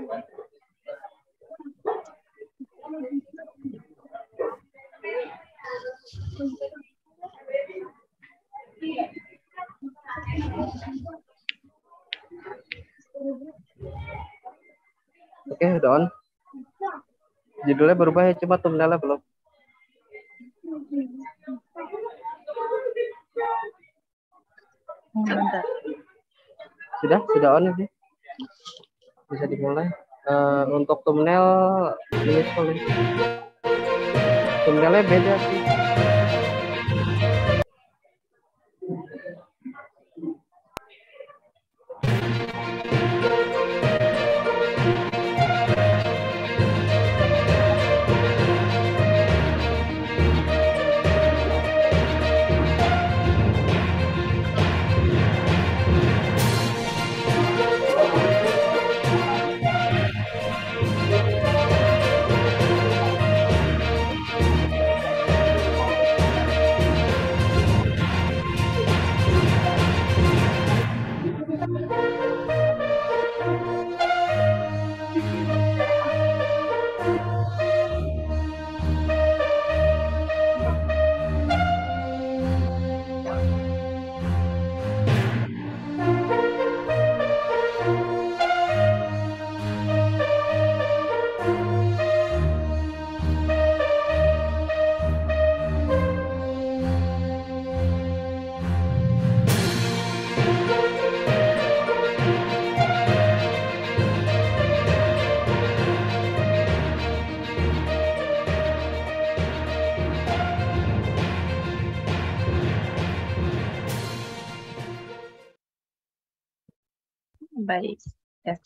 Oke, okay, Don. Judulnya berubah ya, cuma thumbnail belum. Sudah, sudah on ini. Ya bisa dimulai uh, untuk thumbnail ini thumbnailnya beda sih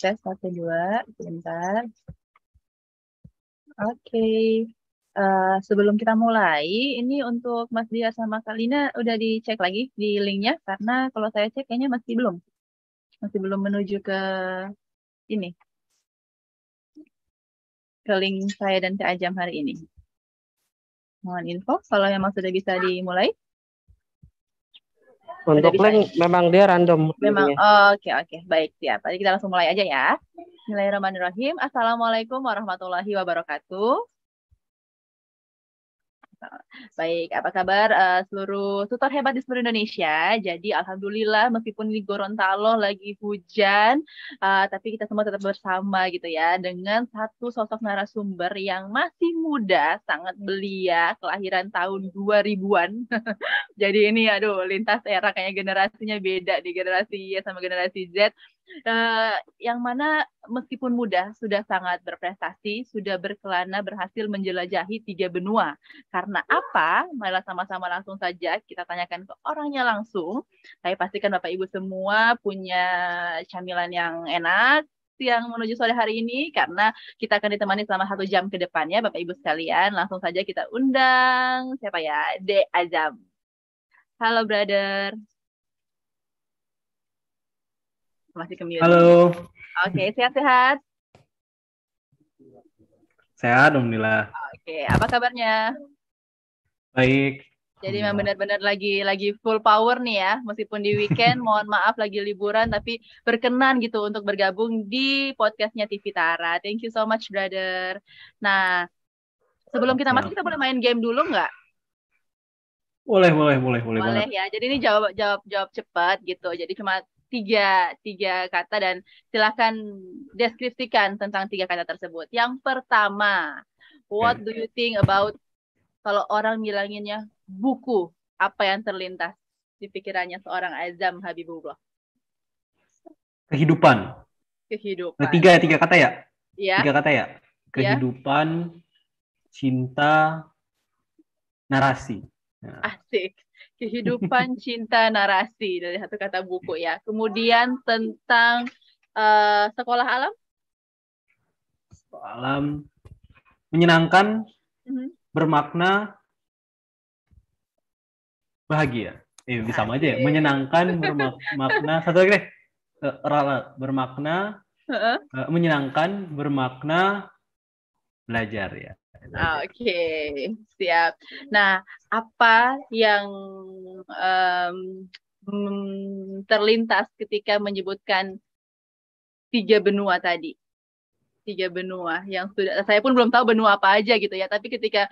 Tes satu dua, sebentar. Oke, okay. uh, eh, sebelum kita mulai, ini untuk Mas Dia sama Kalina udah dicek lagi di linknya karena kalau saya cek kayaknya masih belum, masih belum menuju ke ini, ke link saya dan ke Ajam hari ini. Mohon info kalau yang sudah bisa dimulai untuk link memang dia random. Memang ya. oke oke okay, okay. baik siap. Tadi kita langsung mulai aja ya. Bismillahirrahmanirrahim. Assalamualaikum warahmatullahi wabarakatuh. Baik, apa kabar uh, seluruh tutor hebat di seluruh Indonesia? Jadi alhamdulillah meskipun di Gorontalo lagi hujan, uh, tapi kita semua tetap bersama gitu ya dengan satu sosok narasumber yang masih muda, sangat belia, kelahiran tahun 2000-an. Jadi ini aduh lintas era kayaknya generasinya beda di generasi Y sama generasi Z uh, yang mana meskipun mudah sudah sangat berprestasi, sudah berkelana berhasil menjelajahi tiga benua. Karena apa? Malah sama-sama langsung saja kita tanyakan ke orangnya langsung. Tapi pastikan Bapak Ibu semua punya camilan yang enak, yang menuju sore hari ini karena kita akan ditemani selama satu jam ke depannya Bapak Ibu sekalian langsung saja kita undang siapa ya De Azam Halo brother masih ke mute. Halo. Oke, okay, sehat-sehat? Sehat, alhamdulillah. Oke, okay, apa kabarnya? Baik. Jadi memang benar-benar lagi lagi full power nih ya, meskipun di weekend, mohon maaf lagi liburan, tapi berkenan gitu untuk bergabung di podcastnya TV Tara. Thank you so much, brother. Nah, sebelum kita masuk, kita boleh main game dulu nggak? Boleh, boleh, boleh, boleh. Boleh banget. ya. Jadi ini jawab jawab jawab cepat gitu. Jadi cuma tiga tiga kata dan silahkan deskripsikan tentang tiga kata tersebut. Yang pertama, what hmm. do you think about kalau orang bilanginnya buku, apa yang terlintas di pikirannya seorang Azam Habibullah? Kehidupan. Kehidupan. Nah, tiga ya, tiga kata ya? Iya. Tiga kata ya? Iya. Kehidupan, ya. cinta, narasi. Nah. Asik kehidupan cinta narasi dari satu kata buku ya. Kemudian tentang uh, sekolah alam. Sekolah alam menyenangkan, mm-hmm. bermakna, bahagia. Eh, bisa sama aja ya. Menyenangkan, bermakna. Satu lagi deh. Uh, bermakna, uh, menyenangkan, bermakna, belajar ya. Oke, okay, siap. Nah, apa yang um, terlintas ketika menyebutkan tiga benua tadi? Tiga benua yang sudah saya pun belum tahu benua apa aja gitu ya, tapi ketika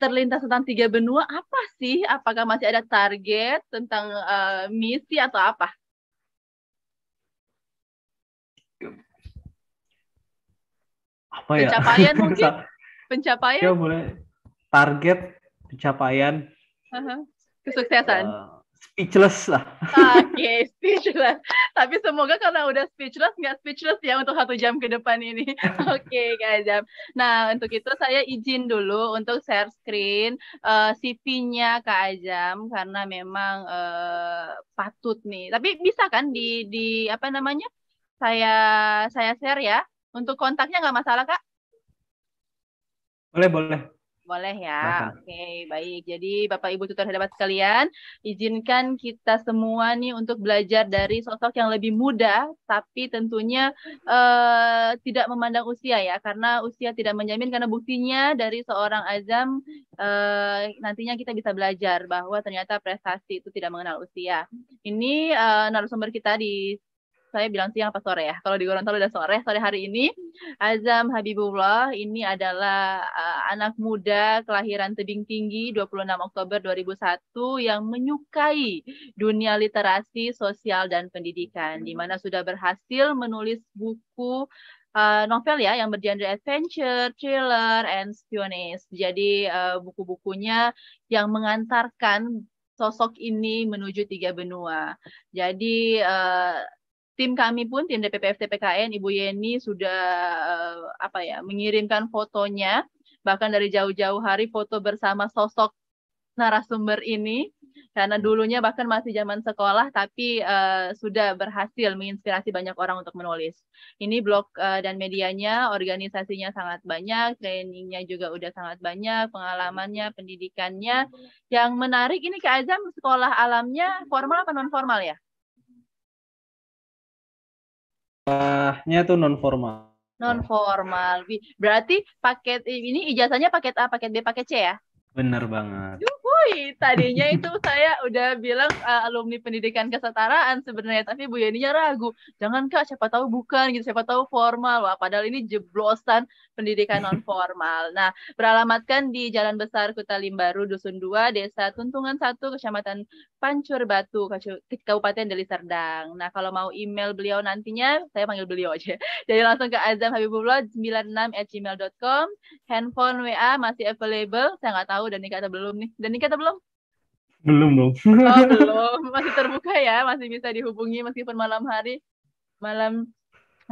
terlintas tentang tiga benua apa sih? Apakah masih ada target tentang uh, misi atau apa? apa ya? Pencapaian mungkin? Pencapaian? Ya boleh. Target, pencapaian. Uh-huh. Kesuksesan. Uh, speechless lah. Oke, okay, speechless. Tapi semoga karena udah speechless, nggak speechless ya untuk satu jam ke depan ini. Oke, okay, Kak Jam. Nah, untuk itu saya izin dulu untuk share screen uh, eh, CV-nya Kak Ajam karena memang uh, patut nih. Tapi bisa kan di di apa namanya? Saya saya share ya untuk kontaknya nggak masalah, Kak? Boleh, boleh. Boleh ya. Oke, okay, baik. Jadi Bapak Ibu tutor hebat sekalian, izinkan kita semua nih untuk belajar dari sosok yang lebih muda tapi tentunya eh, tidak memandang usia ya karena usia tidak menjamin karena buktinya dari seorang Azam eh, nantinya kita bisa belajar bahwa ternyata prestasi itu tidak mengenal usia. Ini eh, narasumber kita di saya bilang siang apa sore ya. Kalau di Gorontalo udah sore. Sore hari ini Azam Habibullah ini adalah uh, anak muda kelahiran Tebing Tinggi 26 Oktober 2001 yang menyukai dunia literasi, sosial dan pendidikan di mana sudah berhasil menulis buku uh, novel ya yang bergenre adventure, thriller, and spionage. Jadi uh, buku-bukunya yang mengantarkan sosok ini menuju tiga benua. Jadi uh, tim kami pun tim DPP FTPKN Ibu Yeni sudah eh, apa ya mengirimkan fotonya bahkan dari jauh-jauh hari foto bersama sosok narasumber ini karena dulunya bahkan masih zaman sekolah tapi uh, sudah berhasil menginspirasi banyak orang untuk menulis. Ini blog uh, dan medianya, organisasinya sangat banyak, trainingnya juga udah sangat banyak, pengalamannya, pendidikannya. Yang menarik ini Kak Azam sekolah alamnya formal atau non formal ya? Formalnya tuh non formal. Non formal. Berarti paket ini ijazahnya paket A, paket B, paket C ya? Bener banget. Yuhui, tadinya itu saya udah bilang uh, alumni pendidikan kesetaraan sebenarnya, tapi Bu Yeninya ragu. Jangan kak, siapa tahu bukan gitu, siapa tahu formal. Wah, padahal ini jeblosan pendidikan non formal. Nah, beralamatkan di Jalan Besar Kuta Limbaru, Dusun 2, Desa Tuntungan 1, Kecamatan Pancur Batu, Kabupaten Deli Serdang. Nah, kalau mau email beliau nantinya, saya panggil beliau aja. Jadi langsung ke Azam Habibullah at gmailcom Handphone WA masih available. Saya nggak tahu dan kata belum nih. Dan kata belum? Belum dong. Oh, belum. Masih terbuka ya, masih bisa dihubungi meskipun malam hari. Malam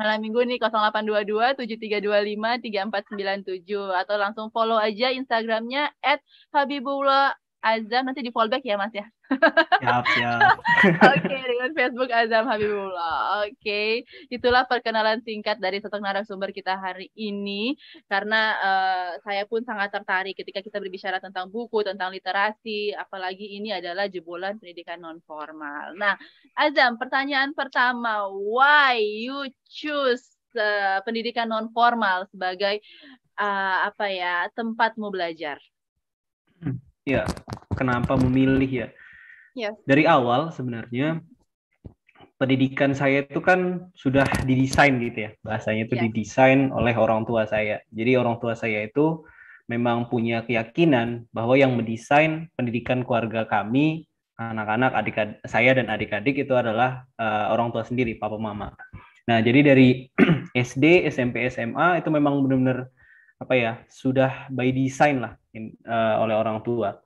malam minggu nih 0822 7325 3497 atau langsung follow aja Instagramnya at Habibullah Azam nanti di fallback ya Mas ya. Siap, siap. Oke, okay, dengan Facebook Azam Habibullah. Oke, okay. itulah perkenalan singkat dari sosok narasumber kita hari ini karena uh, saya pun sangat tertarik ketika kita berbicara tentang buku, tentang literasi, apalagi ini adalah jebolan pendidikan non formal. Nah, Azam, pertanyaan pertama, why you choose uh, pendidikan non formal sebagai uh, apa ya, tempatmu belajar? ya kenapa memilih ya. Yeah. Dari awal sebenarnya pendidikan saya itu kan sudah didesain gitu ya. Bahasanya itu yeah. didesain oleh orang tua saya. Jadi orang tua saya itu memang punya keyakinan bahwa yang mendesain pendidikan keluarga kami, anak-anak, adik, adik saya dan adik-adik itu adalah uh, orang tua sendiri, papa mama. Nah, jadi dari SD, SMP, SMA itu memang benar-benar apa ya sudah by design lah in, uh, oleh orang tua.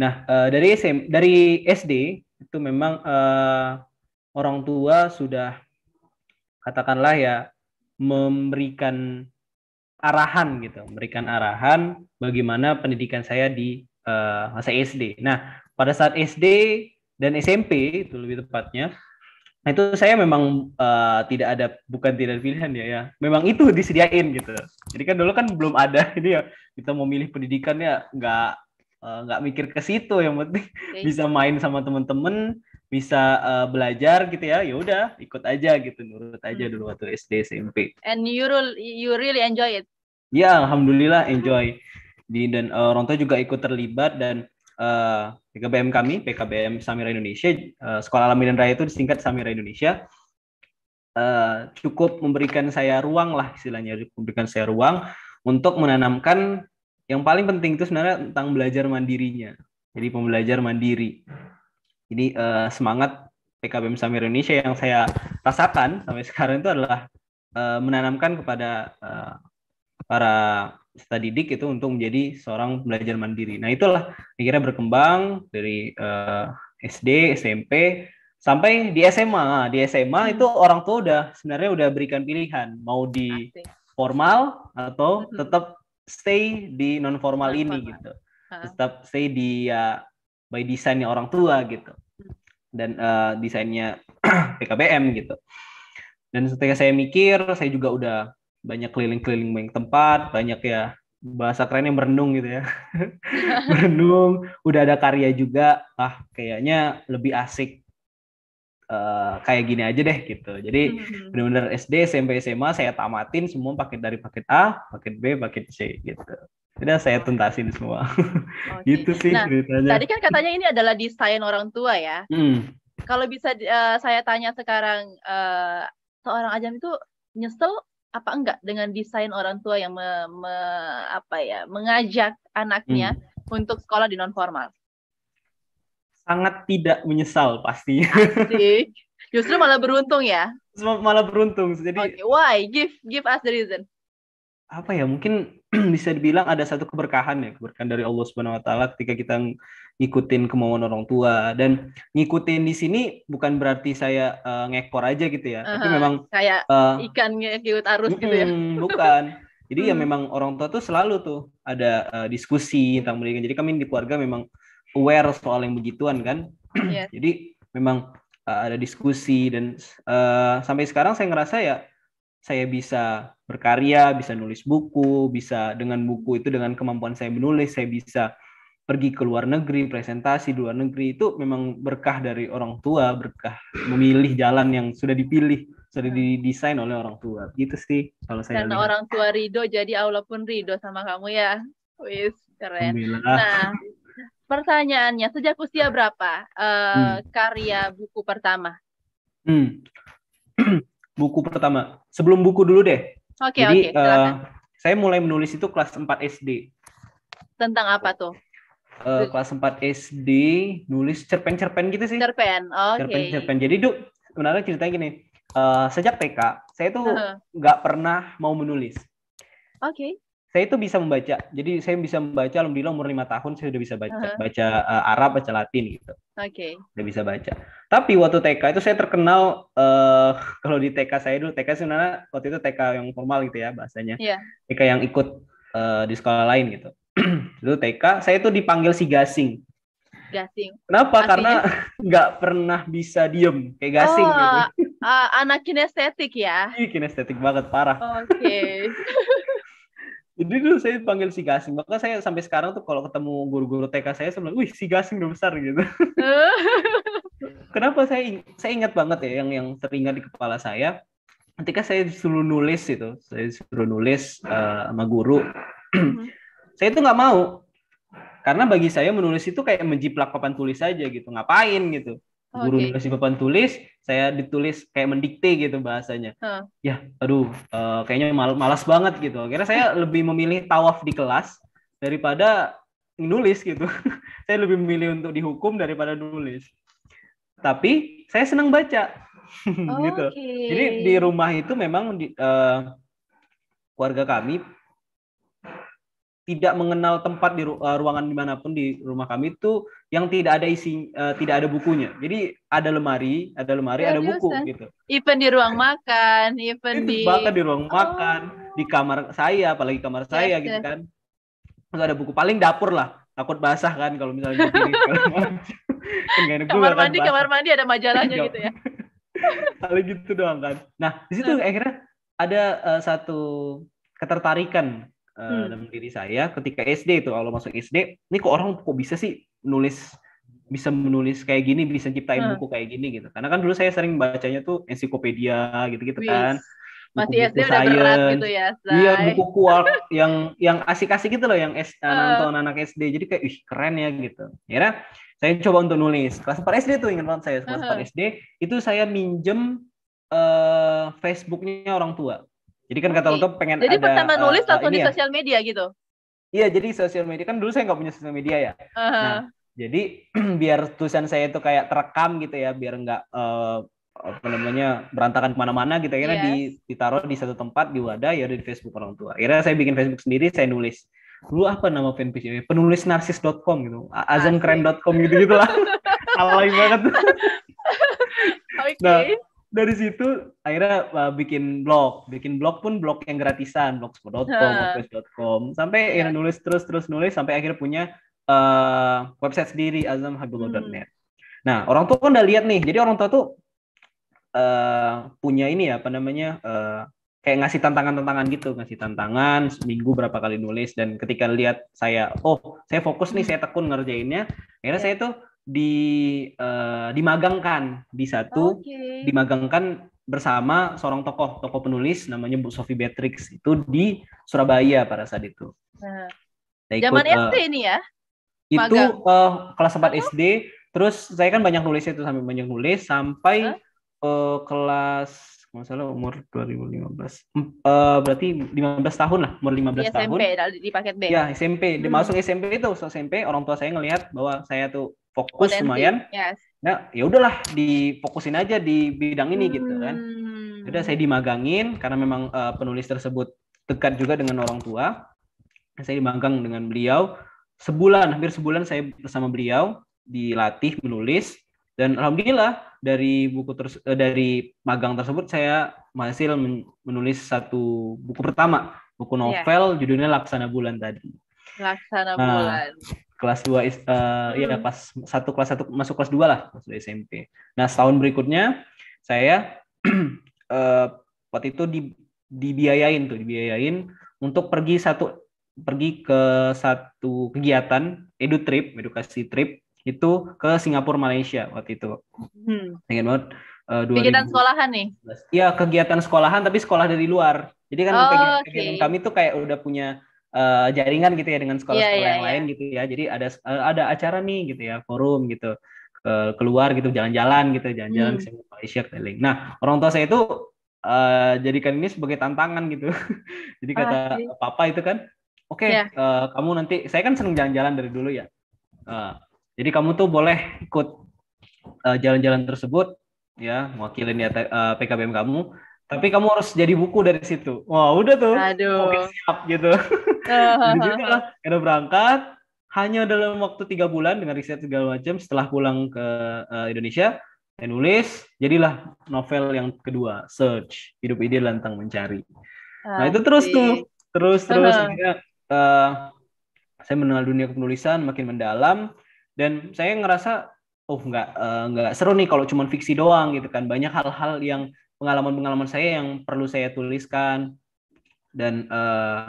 Nah uh, dari SM dari SD itu memang uh, orang tua sudah katakanlah ya memberikan arahan gitu, memberikan arahan bagaimana pendidikan saya di uh, masa SD. Nah pada saat SD dan SMP itu lebih tepatnya Nah itu saya memang uh, tidak ada bukan tidak ada pilihan ya ya. Memang itu disediain gitu. Jadi kan dulu kan belum ada ini gitu ya kita mau milih pendidikannya nggak eh, nggak uh, mikir ke situ yang penting okay. bisa main sama teman-teman bisa uh, belajar gitu ya ya udah ikut aja gitu nurut aja hmm. dulu waktu SD SMP and you you really enjoy it ya alhamdulillah enjoy di dan uh, Ronto juga ikut terlibat dan uh, PKBM kami, PKBM Samira Indonesia, eh, Sekolah Alami dan Raya itu disingkat Samira Indonesia, eh, cukup memberikan saya ruang lah istilahnya, memberikan saya ruang untuk menanamkan yang paling penting itu sebenarnya tentang belajar mandirinya. Jadi pembelajar mandiri. Jadi eh, semangat PKBM Samira Indonesia yang saya rasakan sampai sekarang itu adalah menanamkan kepada para study didik itu untuk menjadi seorang belajar mandiri. Nah itulah akhirnya berkembang dari uh, eh, SD, SMP sampai di SMA. Nah, di SMA itu hmm. orang tua udah sebenarnya udah berikan pilihan mau di formal atau hmm. tetap stay di non formal ini gitu. Tetap stay di uh, by desainnya orang tua gitu hmm. dan uh, desainnya PKBM gitu. Dan setelah saya mikir, saya juga udah banyak keliling-keliling banyak tempat, banyak ya bahasa kerennya merenung gitu ya. merenung, udah ada karya juga, ah kayaknya lebih asik uh, kayak gini aja deh gitu. Jadi hmm. benar-benar SD, SMP, SMA saya tamatin semua paket dari paket A, paket B, paket C gitu. Udah saya tuntasin semua. Okay. gitu sih nah, ceritanya. Tadi kan katanya ini adalah desain orang tua ya. Hmm. Kalau bisa uh, saya tanya sekarang uh, seorang ajam itu nyesel apa enggak dengan desain orang tua yang me, me, apa ya mengajak anaknya hmm. untuk sekolah di non formal? Sangat tidak menyesal pasti. Asik. Justru malah beruntung ya. Malah beruntung. Jadi okay. why? Give give us the reason. Apa ya? Mungkin bisa dibilang ada satu keberkahan ya keberkahan dari Allah Subhanahu Wa Taala ketika kita ngikutin kemauan orang tua dan ngikutin di sini bukan berarti saya uh, ngekor aja gitu ya uh-huh. tapi memang kayak uh, ikan ngikut arus mm, gitu ya bukan jadi ya hmm. memang orang tua tuh selalu tuh ada uh, diskusi tentang pendidikan jadi kami di keluarga memang aware soal yang begituan kan yes. Iya. jadi memang uh, ada diskusi dan uh, sampai sekarang saya ngerasa ya saya bisa berkarya, bisa nulis buku, bisa dengan buku itu dengan kemampuan saya menulis, saya bisa pergi ke luar negeri, presentasi di luar negeri itu memang berkah dari orang tua, berkah memilih jalan yang sudah dipilih, sudah didesain oleh orang tua. Gitu sih kalau saya Karena orang tua ridho, jadi Allah pun ridho sama kamu ya. Wis, keren. Nah, pertanyaannya, sejak usia berapa uh, hmm. karya buku pertama? Hmm. buku pertama. Sebelum buku dulu deh. Oke, okay, oke. Okay, uh, eh, saya mulai menulis itu kelas 4 SD. Tentang apa tuh? Uh, kelas 4 SD nulis cerpen-cerpen gitu sih. Cerpen. Oke. Okay. Cerpen-cerpen. Jadi, Duk, sebenarnya ceritanya gini. Uh, sejak TK, saya tuh nggak uh -huh. pernah mau menulis. Oke. Okay saya itu bisa membaca. Jadi saya bisa membaca alhamdulillah umur lima tahun saya sudah bisa baca uh-huh. baca uh, Arab, baca Latin gitu. Oke. Okay. Sudah bisa baca. Tapi waktu TK itu saya terkenal uh, kalau di TK saya dulu TK sebenarnya waktu itu TK yang formal gitu ya bahasanya. Yeah. TK yang ikut uh, di sekolah lain gitu. dulu TK saya itu dipanggil si gasing. Gasing. Kenapa? Artinya? Karena nggak pernah bisa diem kayak gasing oh, gitu. Uh, anak kinestetik ya. Iya kinestetik banget parah. Oke. Okay. Jadi dulu saya panggil si gasing. Maka saya sampai sekarang tuh kalau ketemu guru-guru TK saya sebenarnya, wih si gasing udah besar gitu. Kenapa saya saya ingat banget ya yang yang teringat di kepala saya ketika saya disuruh nulis itu, saya disuruh nulis uh, sama guru. Mm-hmm. saya itu nggak mau karena bagi saya menulis itu kayak menjiplak papan tulis aja gitu ngapain gitu guru okay. dikasih papan tulis saya ditulis kayak mendikte gitu bahasanya huh. ya aduh uh, kayaknya mal malas banget gitu akhirnya saya lebih memilih tawaf di kelas daripada nulis gitu saya lebih memilih untuk dihukum daripada nulis tapi saya senang baca gitu okay. jadi di rumah itu memang di, uh, keluarga kami tidak mengenal tempat di eh, ruangan dimanapun di rumah kami itu yang tidak ada isi uh, tidak ada bukunya jadi ada lemari ada lemari ya, ada buku gitu even di ruang makan even di bahkan di ruang oh. makan di kamar saya apalagi kamar saya ya. gitu kan nggak ada buku paling dapur lah takut basah kan kalau misalnya dipilih, kan kamar kan mandi kamar mandi ada majalahnya gitu ya paling gitu doang kan nah di situ nah. akhirnya ada uh, satu ketertarikan Eh, hmm. dalam diri saya ketika SD itu kalau masuk SD ini kok orang kok bisa sih nulis bisa menulis kayak gini bisa ciptain hmm. buku kayak gini gitu karena kan dulu saya sering bacanya tuh ensiklopedia gitu-gitu Wih. kan masih SD udah gitu ya iya buku kuat yang yang asik-asik gitu loh yang S, uh. Eh. nonton anak SD jadi kayak ih keren ya gitu ya saya coba untuk nulis kelas 4 SD tuh ingat banget saya kelas uh 4 SD itu saya minjem uh, Facebooknya orang tua jadi kan kata kata tuh pengen jadi ada. Jadi pertama eh, nulis uh, langsung di ya. sosial media gitu. Iya, jadi sosial media kan dulu saya nggak punya sosial media ya. Uh -huh. Nah, jadi biar tulisan saya itu kayak terekam gitu ya, biar nggak uh, apa namanya berantakan kemana-mana gitu ya, yes. Iya. di, ditaruh di satu tempat di wadah ya di Facebook orang tua. Akhirnya saya bikin Facebook sendiri, saya nulis dulu apa nama fanpage ini penulis narsis.com gitu azamkeren.com gitu gitulah. lah alay banget okay. nah dari situ akhirnya uh, bikin blog, bikin blog pun blog yang gratisan, blogspot.com, blogspot.com, sampai akhirnya nulis terus terus nulis sampai akhirnya punya uh, website sendiri azamhabibullah.net. Hmm. Nah, orang tua kan udah lihat nih. Jadi orang tua tuh uh, punya ini ya, apa namanya? Uh, kayak ngasih tantangan-tantangan gitu, ngasih tantangan seminggu berapa kali nulis dan ketika lihat saya, oh, saya fokus nih, saya tekun ngerjainnya. Akhirnya iya. saya tuh di uh, dimagangkan di satu okay. dimagangkan bersama seorang tokoh tokoh penulis namanya Bu Sofi Beatrix itu di Surabaya pada saat itu. Nah, ikut, zaman uh, eh, SD ini ya? Magang. Itu uh, eh, kelas 4 oh. SD. Terus saya kan banyak nulis itu sampai banyak nulis sampai huh? uh, kelas kalau salah umur 2015. Uh, berarti 15 tahun lah, umur 15 di tahun. SMP di paket B. Ya, SMP. Hmm. Masuk SMP itu, so, SMP orang tua saya ngelihat bahwa saya tuh fokus Potensi. lumayan yes. nah ya udahlah difokusin aja di bidang ini hmm. gitu kan hmm. udah saya dimagangin karena memang uh, penulis tersebut dekat juga dengan orang tua saya dimagang dengan beliau sebulan hampir sebulan saya bersama beliau dilatih menulis dan alhamdulillah dari buku terus eh, dari magang tersebut saya berhasil menulis satu buku pertama buku iya. novel yeah. judulnya Laksana Bulan tadi Laksana nah, Bulan kelas 2 uh, eh, iya, hmm. ya pas satu kelas satu masuk kelas dua lah masuk SMP. Nah, tahun berikutnya saya uh, waktu itu di, dibiayain tuh, dibiayain untuk pergi satu pergi ke satu kegiatan edu trip, edukasi trip itu ke Singapura Malaysia waktu itu. Hmm. Ingat banget uh, kegiatan sekolahan nih? Iya, kegiatan sekolahan tapi sekolah dari luar. Jadi kan oh, kegiatan okay. kami tuh kayak udah punya uh, jaringan gitu ya dengan iya, sekolah-sekolah yeah, yeah, yang yeah. lain gitu ya. Jadi ada uh, ada acara nih gitu ya, forum gitu. Ke, keluar gitu jalan-jalan gitu, jalan-jalan hmm. ke Malaysia keliling. Nah, orang tua saya itu uh, jadikan ini sebagai tantangan gitu. Jadi kata ah, papa itu kan, oke okay, iya. yeah. uh, kamu nanti saya kan seneng jalan-jalan dari dulu ya. Uh, jadi kamu tuh boleh ikut jalan-jalan uh, tersebut ya mewakili uh, PKBM kamu tapi kamu harus jadi buku dari situ. Wah, udah tuh. Aduh. Oke, siap gitu. Jadi lah, udah berangkat hanya dalam waktu tiga bulan dengan riset segala macam setelah pulang ke uh, Indonesia saya nulis jadilah novel yang kedua search hidup ide lantang mencari nah itu terus tuh terus terus uh uh, saya mengenal dunia penulisan makin mendalam dan saya ngerasa oh nggak uh, nggak seru nih kalau cuma fiksi doang gitu kan banyak hal-hal yang pengalaman-pengalaman saya yang perlu saya tuliskan dan uh, eh,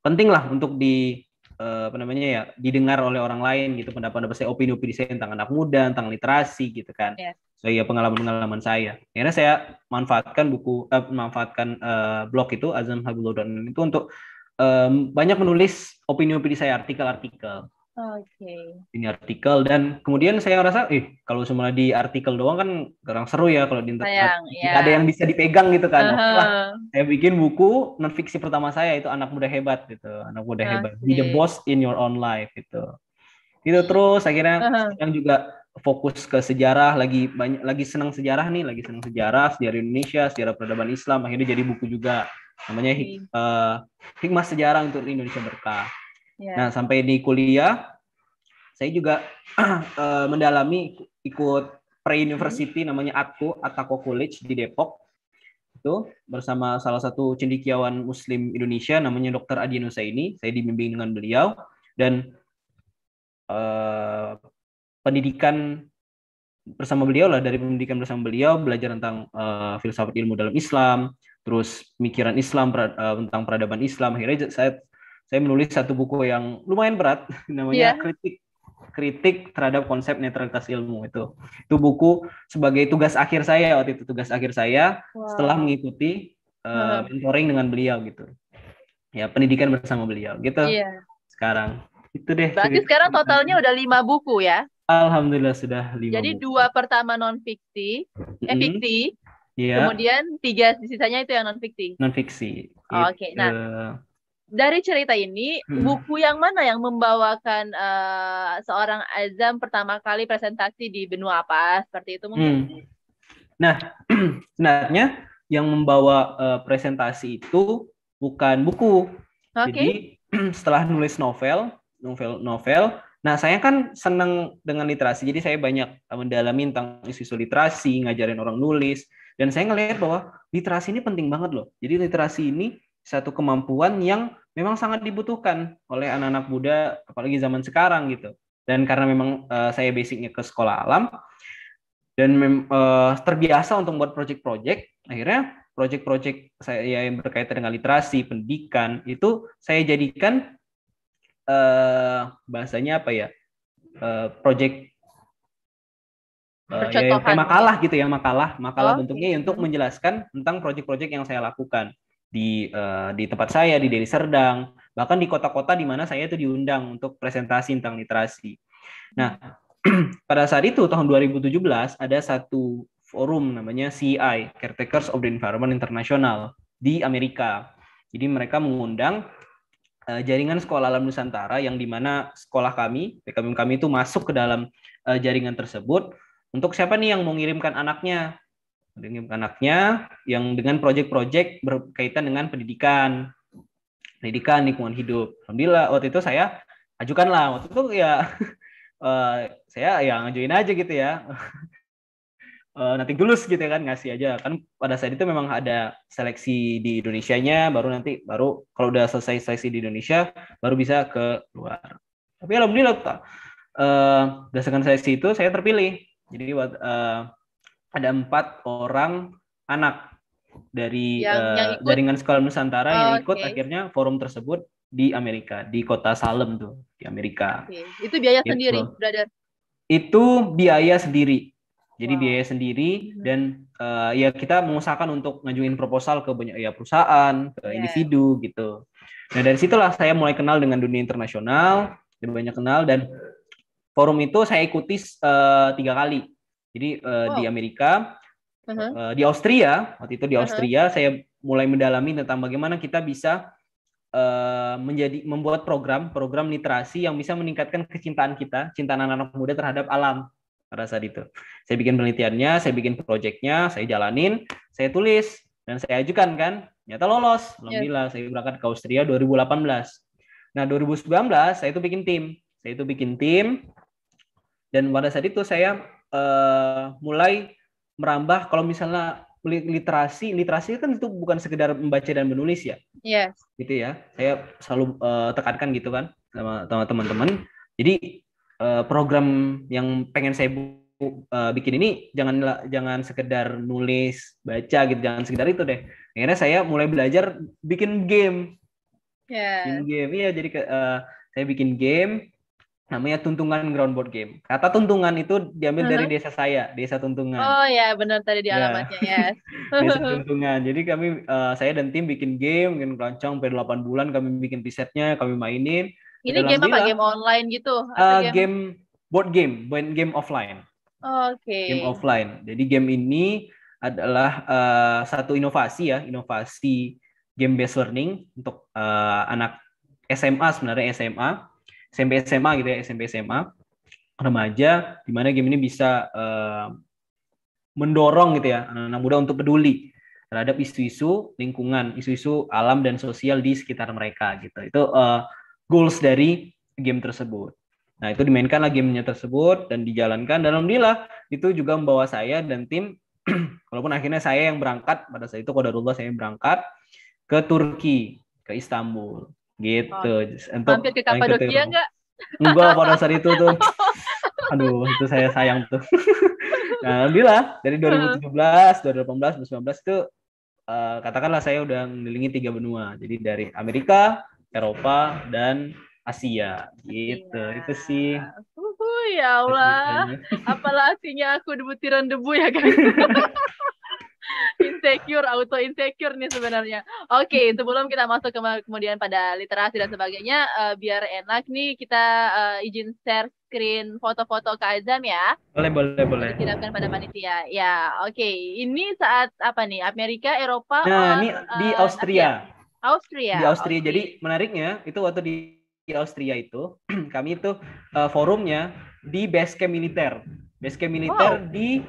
penting lah untuk di uh, apa namanya ya didengar oleh orang lain gitu pendapat-pendapat saya opini-opini saya tentang anak muda tentang literasi gitu kan yeah. so ya pengalaman-pengalaman saya karena saya manfaatkan buku uh, manfaatkan uh, blog itu azam azamhabulodon itu untuk um, banyak menulis opini-opini saya artikel-artikel Okay. Ini artikel dan kemudian saya ngerasa, eh kalau semula di artikel doang kan kurang seru ya kalau di internet. ya. Ada yang bisa dipegang gitu kan. Uh-huh. Wah, saya bikin buku non fiksi pertama saya itu anak muda hebat gitu, anak muda okay. hebat. Be the boss in your own life gitu. Itu terus akhirnya uh-huh. yang juga fokus ke sejarah lagi banyak lagi senang sejarah nih, lagi senang sejarah, sejarah Indonesia, sejarah peradaban Islam. Akhirnya jadi buku juga namanya okay. uh, eh, hikmah sejarah untuk Indonesia berkah Yeah. Nah, sampai di kuliah saya juga uh, mendalami ikut pre-university hmm. namanya ATKU, Atako College di Depok. Itu bersama salah satu cendikiawan muslim Indonesia namanya Dr. Adi ini Saya dibimbing dengan beliau dan uh, pendidikan bersama beliau lah dari pendidikan bersama beliau belajar tentang uh, filsafat ilmu dalam Islam, terus pemikiran Islam pra, uh, tentang peradaban Islam. Akhirnya saya saya menulis satu buku yang lumayan berat namanya yeah. kritik kritik terhadap konsep netralitas ilmu itu itu buku sebagai tugas akhir saya waktu itu tugas akhir saya wow. setelah mengikuti uh, mentoring dengan beliau gitu ya pendidikan bersama beliau gitu yeah. sekarang itu deh berarti cerita. sekarang totalnya udah lima buku ya alhamdulillah sudah lima jadi buku. dua pertama non eh, fiksi mm eh fiksi yeah. kemudian tiga sisanya itu yang non fiksi non fiksi oh, oke okay. nah dari cerita ini hmm. buku yang mana yang membawakan uh, seorang Azam pertama kali presentasi di benua apa seperti itu mungkin? Hmm. Nah, sebenarnya yang membawa uh, presentasi itu bukan buku. Okay. Jadi setelah nulis novel, novel novel. Nah, saya kan senang dengan literasi. Jadi saya banyak mendalami tentang isu-isu literasi, ngajarin orang nulis dan saya ngelihat bahwa literasi ini penting banget loh. Jadi literasi ini satu kemampuan yang memang sangat dibutuhkan oleh anak-anak muda apalagi zaman sekarang gitu. Dan karena memang uh, saya basicnya ke sekolah alam dan mem, uh, terbiasa untuk buat project-project, akhirnya project-project saya ya, yang berkaitan dengan literasi, pendidikan itu saya jadikan uh, bahasanya apa ya? Uh, project Uh, ya, ya makalah gitu ya makalah makalah oh, bentuknya okay. untuk menjelaskan tentang proyek-proyek yang saya lakukan di uh, di tempat saya di Deli Serdang bahkan di kota-kota di mana saya itu diundang untuk presentasi tentang literasi. Nah, pada saat itu tahun 2017 ada satu forum namanya CI Caretakers of the Environment International di Amerika. Jadi mereka mengundang uh, jaringan sekolah alam Nusantara yang di mana sekolah kami PKM kami itu masuk ke dalam uh, jaringan tersebut untuk siapa nih yang mengirimkan anaknya dengan anaknya yang dengan proyek-proyek berkaitan dengan pendidikan, pendidikan lingkungan hidup. Alhamdulillah waktu itu saya ajukan lah waktu itu ya eh, saya ya ngajuin aja gitu ya. uh, nanti lulus gitu ya kan ngasih aja kan pada saat itu memang ada seleksi di Indonesia-nya baru nanti baru kalau udah selesai seleksi di Indonesia baru bisa ke luar. Tapi alhamdulillah uh, berdasarkan seleksi itu saya terpilih. Jadi uh, ada empat orang anak dari yang, uh, yang jaringan sekolah Nusantara oh, yang ikut okay. akhirnya forum tersebut di Amerika di kota Salem tuh di Amerika. Okay. Itu biaya gitu. sendiri, brother. Itu biaya sendiri. Jadi wow. biaya sendiri mm-hmm. dan uh, ya kita mengusahakan untuk ngajuin proposal ke banyak ya perusahaan, ke yeah. individu gitu. Nah dari situlah saya mulai kenal dengan dunia internasional, lebih banyak kenal dan forum itu saya ikuti uh, tiga kali jadi uh, oh. di Amerika, uh-huh. uh, di Austria, waktu itu di uh-huh. Austria uh-huh. saya mulai mendalami tentang bagaimana kita bisa uh, menjadi membuat program program literasi yang bisa meningkatkan kecintaan kita, cinta anak-anak muda terhadap alam pada saat itu. Saya bikin penelitiannya, saya bikin proyeknya, saya jalanin, saya tulis dan saya ajukan kan. nyata lolos. Alhamdulillah yeah. saya berangkat ke Austria 2018. Nah, 2019 saya itu bikin tim. Saya itu bikin tim dan pada saat itu saya Eh, mulai merambah kalau misalnya literasi literasi kan itu bukan sekedar membaca dan menulis ya yes. gitu ya saya selalu uh, tekankan gitu kan sama teman-teman jadi uh, program yang pengen saya uh, bikin ini jangan jangan sekedar nulis baca gitu jangan sekedar itu deh akhirnya saya mulai belajar bikin game yes. bikin game ya. jadi uh, saya bikin game namanya Tuntungan Ground Board Game. Kata Tuntungan itu diambil uh-huh. dari mm-hmm. desa saya, desa Tuntungan. Oh ya, benar tadi di iya. alamatnya ya. desa Tuntungan. Jadi kami, uh, saya dan tim bikin game, bikin pelancong per 8 bulan, kami bikin risetnya, kami mainin. Ini game apa? Game online gitu? Uh, game? game board game, main game offline. Oh, Oke. Okay. Game offline. Jadi game ini adalah uh, satu inovasi ya, inovasi game based learning untuk uh, anak SMA sebenarnya SMA SMP SMA gitu ya SMP SMA remaja di mana game ini bisa uh, mendorong gitu ya anak-anak muda untuk peduli terhadap isu-isu lingkungan, isu-isu alam dan sosial di sekitar mereka gitu. Itu uh, goals dari game tersebut. Nah, itu dimainkan dimainkanlah gamenya tersebut dan dijalankan dan alhamdulillah itu juga membawa saya dan tim walaupun akhirnya saya yang berangkat pada saat itu kodarullah saya yang berangkat ke Turki, ke Istanbul. Gitu. Oh. Untuk Mampir ke Kapadokia nggak? Enggak pada saat itu tuh. Aduh, itu saya sayang tuh. nah, alhamdulillah dari 2017, 2018, 2019 itu uh, katakanlah saya udah ngelilingi tiga benua. Jadi dari Amerika, Eropa, dan Asia. Gitu. ya. Itu sih. Uh, ya Allah. Apalah artinya aku debu tiran debu ya guys. Kan? insecure, auto insecure nih sebenarnya. Oke, okay, sebelum kita masuk ke kemudian pada literasi dan sebagainya, uh, biar enak nih kita uh, izin share screen foto-foto Kak Azam ya. Boleh, boleh, boleh. kirimkan pada panitia. Ya, oke. Okay. Ini saat apa nih? Amerika, Eropa, Nah, or, ini eh, di uh, Austria. Ya? Austria. Di Austria. Okay. Jadi menariknya itu waktu di di Austria itu kami itu uh, forumnya di base camp militer base camp militer wow. di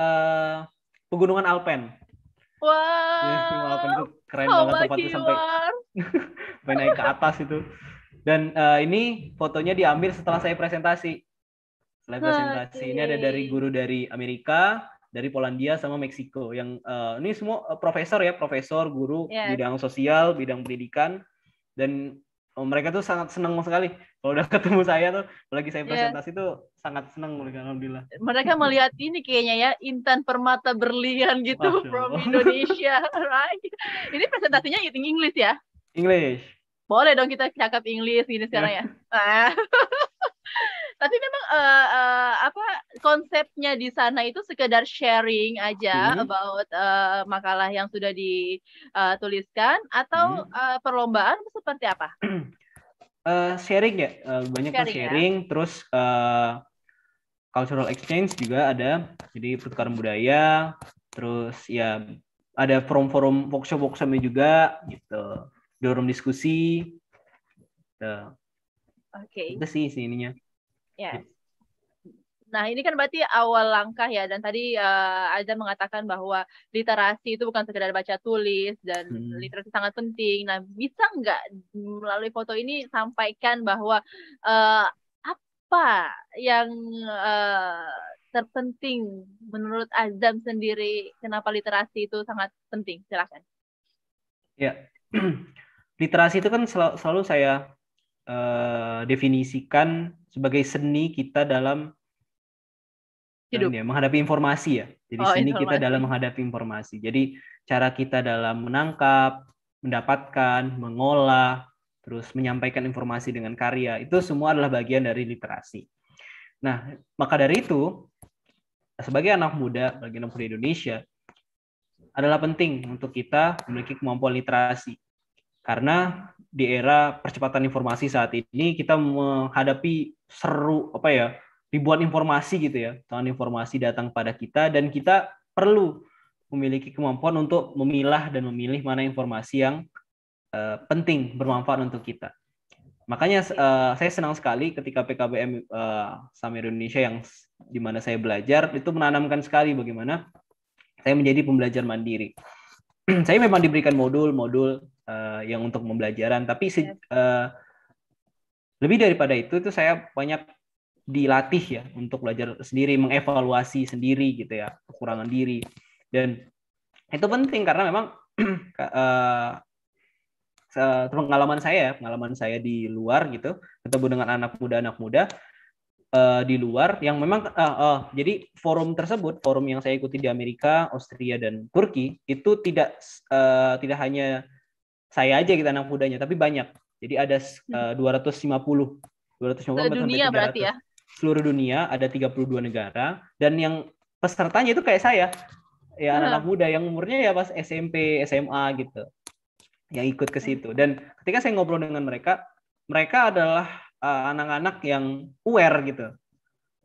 uh, pegunungan Alpen. Wow. Ya, Alpen itu keren oh banget tempatnya sampai sampai naik ke atas itu. Dan uh, ini fotonya diambil setelah saya presentasi. Setelah nah, presentasi ini ada dari guru dari Amerika, dari Polandia sama Meksiko yang uh, ini semua eh, profesor ya, profesor, guru yeah. bidang sosial, bidang pendidikan dan oh, mereka tuh sangat senang sekali kalau udah ketemu saya tuh apalagi saya iya. presentasi yeah. tuh sangat senang mereka alhamdulillah mereka melihat ini kayaknya ya intan permata berlian gitu Masya from Indonesia right ini presentasinya in English ya English boleh dong kita cakap English ini sekarang yeah. ya ah. tapi memang uh, uh, apa konsepnya di sana itu sekedar sharing aja hmm. about uh, makalah yang sudah dituliskan atau hmm. uh, perlombaan seperti apa? Uh, sharing ya, uh, banyak sharing, sharing ya? terus uh, cultural exchange juga ada. Jadi pertukaran budaya, terus ya ada forum-forum workshop-workshopnya juga gitu. Forum diskusi. Gitu. Oke. Okay. Itu sih sininya. Ya. Gitu. Nah, ini kan berarti awal langkah ya. Dan tadi uh, eh, Azam mengatakan bahwa literasi itu bukan sekedar baca tulis dan hmm. literasi sangat penting. Nah, bisa nggak melalui foto ini sampaikan bahwa uh, apa yang uh, terpenting menurut Azam sendiri? Kenapa literasi itu sangat penting? Silakan. Ya, literasi itu kan sel selalu saya uh, definisikan sebagai seni kita dalam hidup ya, menghadapi informasi ya. Jadi oh, seni informasi. kita dalam menghadapi informasi. Jadi cara kita dalam menangkap, mendapatkan, mengolah, terus menyampaikan informasi dengan karya itu semua adalah bagian dari literasi. Nah, maka dari itu sebagai anak muda, bagi anak muda Indonesia adalah penting untuk kita memiliki kemampuan literasi karena di era percepatan informasi saat ini kita menghadapi seru apa ya ribuan informasi gitu ya tahun informasi datang pada kita dan kita perlu memiliki kemampuan untuk memilah dan memilih mana informasi yang uh, penting bermanfaat untuk kita makanya uh, saya senang sekali ketika PKBM uh, eh, Samir Indonesia yang di mana saya belajar itu menanamkan sekali bagaimana saya menjadi pembelajar mandiri saya memang diberikan modul-modul uh, yang untuk pembelajaran tapi se, uh, lebih daripada itu itu saya banyak dilatih ya untuk belajar sendiri mengevaluasi sendiri gitu ya kekurangan diri dan itu penting karena memang uh, pengalaman saya ya, pengalaman saya di luar gitu ketemu dengan anak muda anak muda di luar yang memang uh, uh, jadi forum tersebut forum yang saya ikuti di Amerika Austria dan Turki itu tidak uh, tidak hanya saya aja kita gitu, anak mudanya, tapi banyak. Jadi ada uh, 250 250 seluruh dunia 300. berarti ya. Seluruh dunia ada 32 negara dan yang pesertanya itu kayak saya. Ya hmm. anak-anak muda yang umurnya ya pas SMP, SMA gitu. Yang ikut ke situ. Dan ketika saya ngobrol dengan mereka, mereka adalah eh, anak-anak uh, yang aware gitu.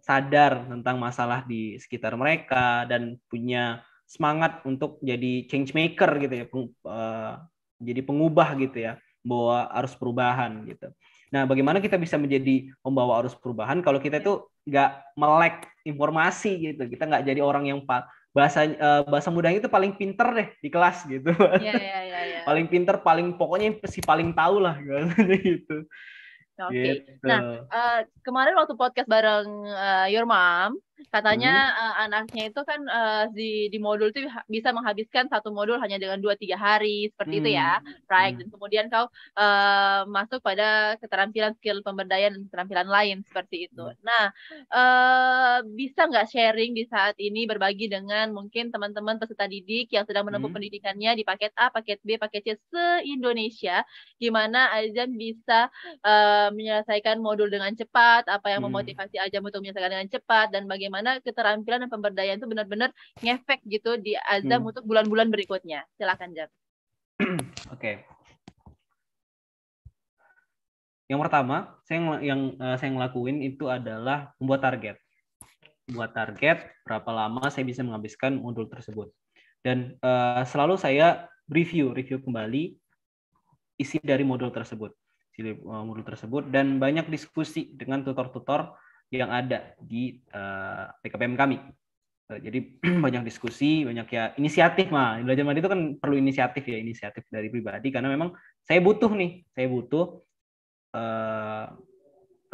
Sadar tentang masalah di sekitar mereka dan punya semangat untuk jadi change maker gitu ya, uh, jadi pengubah gitu ya, bawa arus perubahan gitu. Nah, bagaimana kita bisa menjadi pembawa arus perubahan kalau kita itu nggak melek informasi gitu, kita nggak jadi orang yang bahasa eh, bahasa mudanya itu paling pinter deh di kelas gitu. Yeah, yeah, yeah, yeah. paling pinter, paling pokoknya si paling tahu lah gitu. Oke. Okay. Nah, gitu. Nah, uh, kemarin waktu podcast bareng uh, Your Mom, katanya hmm. uh, anaknya itu kan uh, di di modul itu bisa menghabiskan satu modul hanya dengan dua tiga hari seperti hmm. itu ya hmm. right hmm. dan kemudian kau uh, masuk pada keterampilan skill pemberdayaan dan keterampilan lain seperti itu hmm. nah uh, bisa nggak sharing di saat ini berbagi dengan mungkin teman-teman peserta didik yang sedang menempuh hmm. pendidikannya di paket A paket B paket C se Indonesia gimana Ajam bisa uh, menyelesaikan modul dengan cepat apa yang hmm. memotivasi Ajam untuk menyelesaikan dengan cepat dan bagaimana bagaimana keterampilan dan pemberdayaan itu benar-benar ngefek gitu di Azam hmm. untuk bulan-bulan berikutnya. Silakan Jar. Oke. Okay. Yang pertama, saya yang, yang uh, eh, saya ngelakuin itu adalah membuat target. Buat target berapa lama saya bisa menghabiskan modul tersebut. Dan uh, selalu saya review, review kembali isi dari modul tersebut eh, modul tersebut dan banyak diskusi dengan tutor-tutor yang ada di uh, eh, PKPM kami. Uh, jadi banyak diskusi, banyak ya inisiatif mah. Belajar mandiri itu kan perlu inisiatif ya, inisiatif dari pribadi karena memang saya butuh nih, saya butuh uh,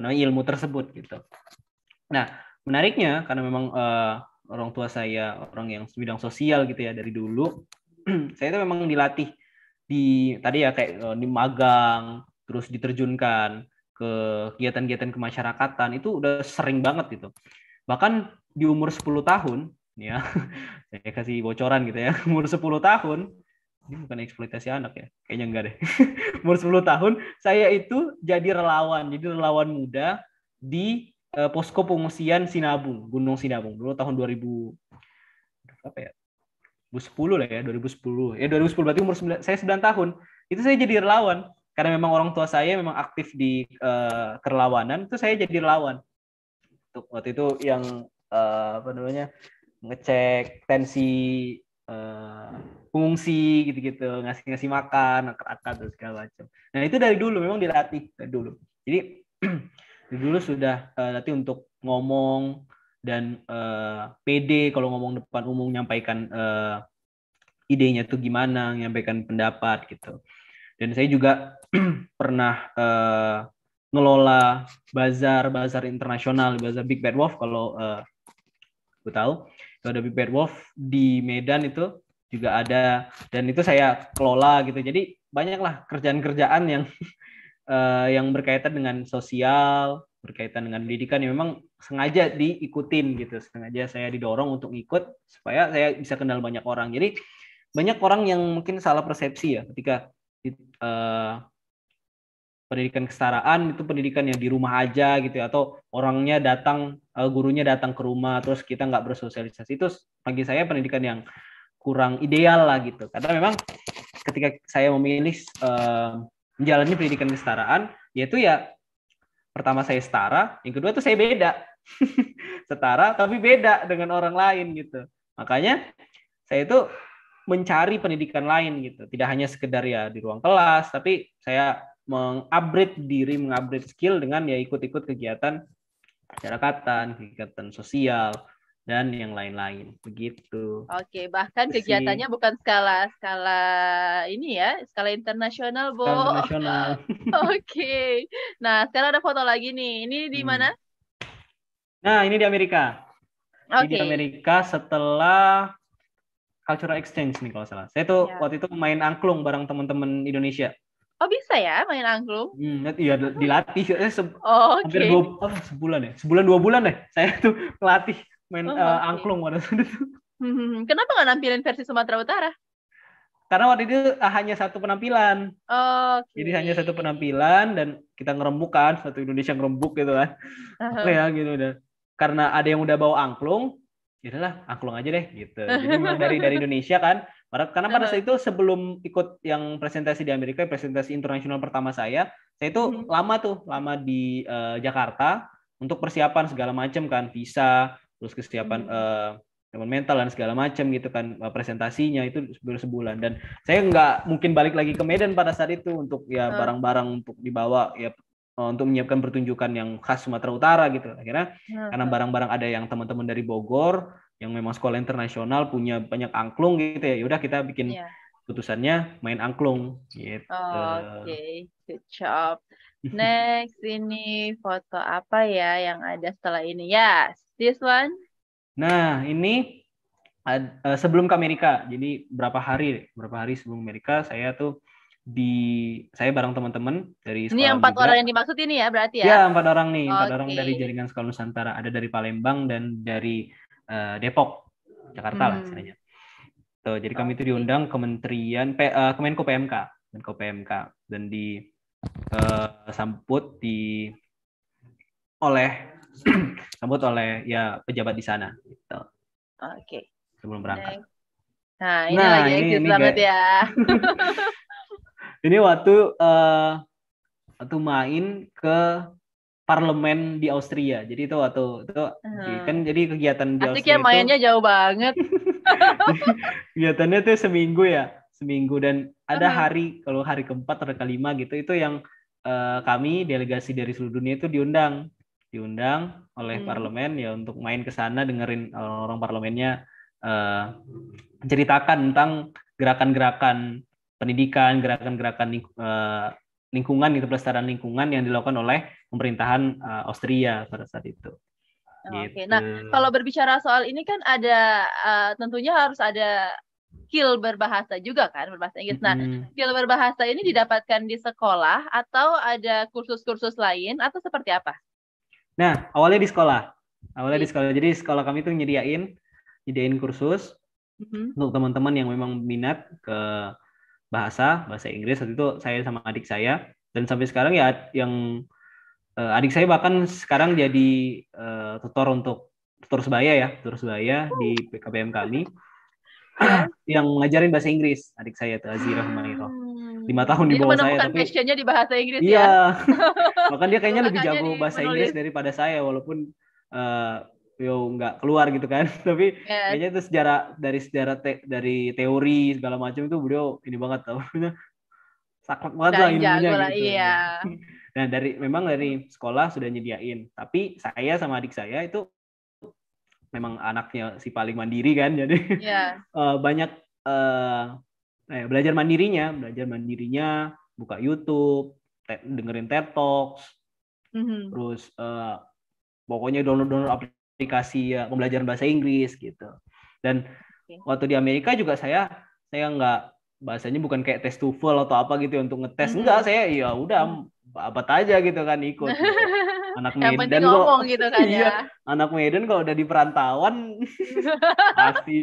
ilmu tersebut gitu. Nah, menariknya karena memang uh, orang tua saya orang yang bidang sosial gitu ya dari dulu, saya itu memang dilatih di tadi ya kayak uh, di magang, terus diterjunkan kegiatan-kegiatan kemasyarakatan itu udah sering banget gitu. Bahkan di umur 10 tahun ya saya kasih bocoran gitu ya umur 10 tahun ini bukan eksploitasi anak ya kayaknya enggak deh umur 10 tahun saya itu jadi relawan jadi relawan muda di eh, posko pengungsian Sinabung Gunung Sinabung dulu tahun 2000 apa ya 2010 lah ya 2010 ya 2010 berarti umur 9, saya 9 tahun itu saya jadi relawan karena memang orang tua saya memang aktif di uh, kerlawanan itu saya jadi relawan untuk waktu itu yang uh, apa namanya ngecek tensi uh, eh, pengungsi gitu-gitu ngasih ngasih makan akar-akar dan segala macam nah itu dari dulu memang dilatih dari dulu jadi dari dulu sudah uh, latih untuk ngomong dan uh, PD kalau ngomong depan umum nyampaikan uh, idenya tuh gimana nyampaikan pendapat gitu dan saya juga pernah uh, ngelola bazar bazar internasional bazar Big Bad Wolf kalau uh, eh, gue tahu itu ada Big Bad Wolf di Medan itu juga ada dan itu saya kelola gitu jadi banyaklah kerjaan-kerjaan yang uh, yang berkaitan dengan sosial berkaitan dengan pendidikan yang memang sengaja diikutin gitu sengaja saya didorong untuk ikut supaya saya bisa kenal banyak orang jadi banyak orang yang mungkin salah persepsi ya ketika uh, pendidikan kesetaraan itu pendidikan yang di rumah aja gitu ya atau orangnya datang eh, gurunya datang ke rumah terus kita nggak bersosialisasi itu bagi saya pendidikan yang kurang ideal lah gitu karena memang ketika saya memilih uh, menjalani pendidikan kesetaraan yaitu ya pertama saya setara yang kedua tuh saya beda setara tapi beda dengan orang lain gitu makanya saya itu mencari pendidikan lain gitu tidak hanya sekedar ya di ruang kelas tapi saya mengupgrade diri, mengupgrade skill dengan ya ikut-ikut kegiatan masyarakatan, kegiatan sosial dan yang lain-lain begitu. Oke, bahkan kegiatannya bukan skala skala ini ya, skala internasional, Bu. internasional. Oke. Nah, sekarang ada foto lagi nih. Ini di hmm. mana? Nah, ini di Amerika. Okay. di Amerika setelah cultural exchange nih kalau salah. Saya tuh ya. waktu itu main angklung bareng teman-teman Indonesia. Oh bisa ya main angklung? Hmm, iya dilatih. Eh, se oh, okay. dua, oh, sebulan ya, sebulan dua bulan deh. Saya tuh pelatih main oh, uh, angklung pada saat itu. Hmm, kenapa nggak nampilin versi Sumatera Utara? Karena waktu itu eh, hanya satu penampilan. Oh, okay. Jadi hanya satu penampilan dan kita ngerembuk kan, satu Indonesia ngerembuk gitu kan. Uh -huh. ya gitu dan karena ada yang udah bawa angklung, ya lah angklung aja deh gitu. Jadi dari dari Indonesia kan karena pada saat itu sebelum ikut yang presentasi di Amerika, presentasi internasional pertama saya, saya itu hmm. lama tuh, lama di uh, Jakarta untuk persiapan segala macam kan, visa, terus kesiapan hmm. uh, mental dan segala macam gitu kan uh, presentasinya itu sebelum sebulan dan saya nggak mungkin balik lagi ke Medan pada saat itu untuk ya barang-barang untuk dibawa ya untuk menyiapkan pertunjukan yang khas Sumatera Utara gitu. Akhirnya hmm. karena barang-barang ada yang teman-teman dari Bogor, yang memang sekolah internasional punya banyak angklung gitu ya. Yaudah kita bikin yeah. putusannya main angklung gitu. Oh, Oke, okay. good job. Next ini foto apa ya yang ada setelah ini? Yes, this one. Nah, ini uh, sebelum ke Amerika. Jadi berapa hari berapa hari sebelum Amerika saya tuh di saya bareng teman-teman dari sekolah ini empat orang yang dimaksud ini ya berarti ya? Ya empat orang nih empat okay. orang dari jaringan sekolah Nusantara ada dari Palembang dan dari uh, Depok, Jakarta hmm. lah sebenarnya. Tuh, jadi kami itu diundang Kementerian P, uh, Kemenko PMK, Kemenko PMK dan disambut eh, uh, di oleh sambut oleh ya pejabat di sana gitu. Oke. Okay. Sebelum berangkat. Nah, ini nah, lagi ini, ini ya. ini waktu uh, waktu main ke parlemen di Austria. Jadi itu waktu itu hmm. kan jadi kegiatan di Asik ya, Austria. ya mainnya itu, jauh banget. kegiatannya tuh seminggu ya, seminggu dan ada hmm. hari kalau hari keempat atau kelima gitu itu yang uh, kami delegasi dari seluruh dunia itu diundang, diundang oleh hmm. parlemen ya untuk main ke sana dengerin orang-orang parlemennya uh, ceritakan tentang gerakan-gerakan pendidikan, gerakan-gerakan eh, lingkungan gitu pelestarian lingkungan yang dilakukan oleh pemerintahan uh, Austria pada saat itu. Oke, nah, gitu. nah kalau berbicara soal ini kan ada uh, tentunya harus ada skill berbahasa juga kan berbahasa Inggris. Nah, skill berbahasa ini didapatkan di sekolah atau ada kursus-kursus lain atau seperti apa? Nah, awalnya di sekolah. Awalnya di sekolah. Jadi sekolah kami itu nyediain nyediain kursus mm-hmm. untuk teman-teman yang memang minat ke bahasa bahasa Inggris. Waktu itu saya sama adik saya dan sampai sekarang ya yang uh, adik saya bahkan sekarang jadi uh, tutor untuk tutor sebaya ya tutor sebaya di PKBM kami iya. yang ngajarin bahasa Inggris adik saya itu Azira Humairo hmm. lima tahun di bawah saya tapi passionnya di bahasa Inggris iya ya? bahkan dia kayaknya lebih jago bahasa menulis. Inggris daripada saya walaupun uh, yo nggak keluar gitu kan tapi yes. Iya. kayaknya itu sejarah dari sejarah te, dari teori segala macam itu beliau ini banget tau saklek banget Dan lah ilmunya gitu iya. Nah, dari memang dari sekolah sudah nyediain, tapi saya sama adik saya itu memang anaknya si paling mandiri kan, jadi yeah. Iya. uh, banyak uh, eh, belajar mandirinya, belajar mandirinya, buka YouTube, te dengerin TED Talks, mm-hmm. terus uh, pokoknya download-download aplikasi ya, pembelajaran bahasa Inggris gitu. Dan okay. waktu di Amerika juga saya saya nggak bahasanya bukan kayak tes TOEFL atau apa gitu ya untuk ngetes mm-hmm. enggak saya ya udah mhm apa aja gitu kan ikut gitu. anak yang Medan kok gitu kan iya, ya anak Medan kalau udah di perantauan pasti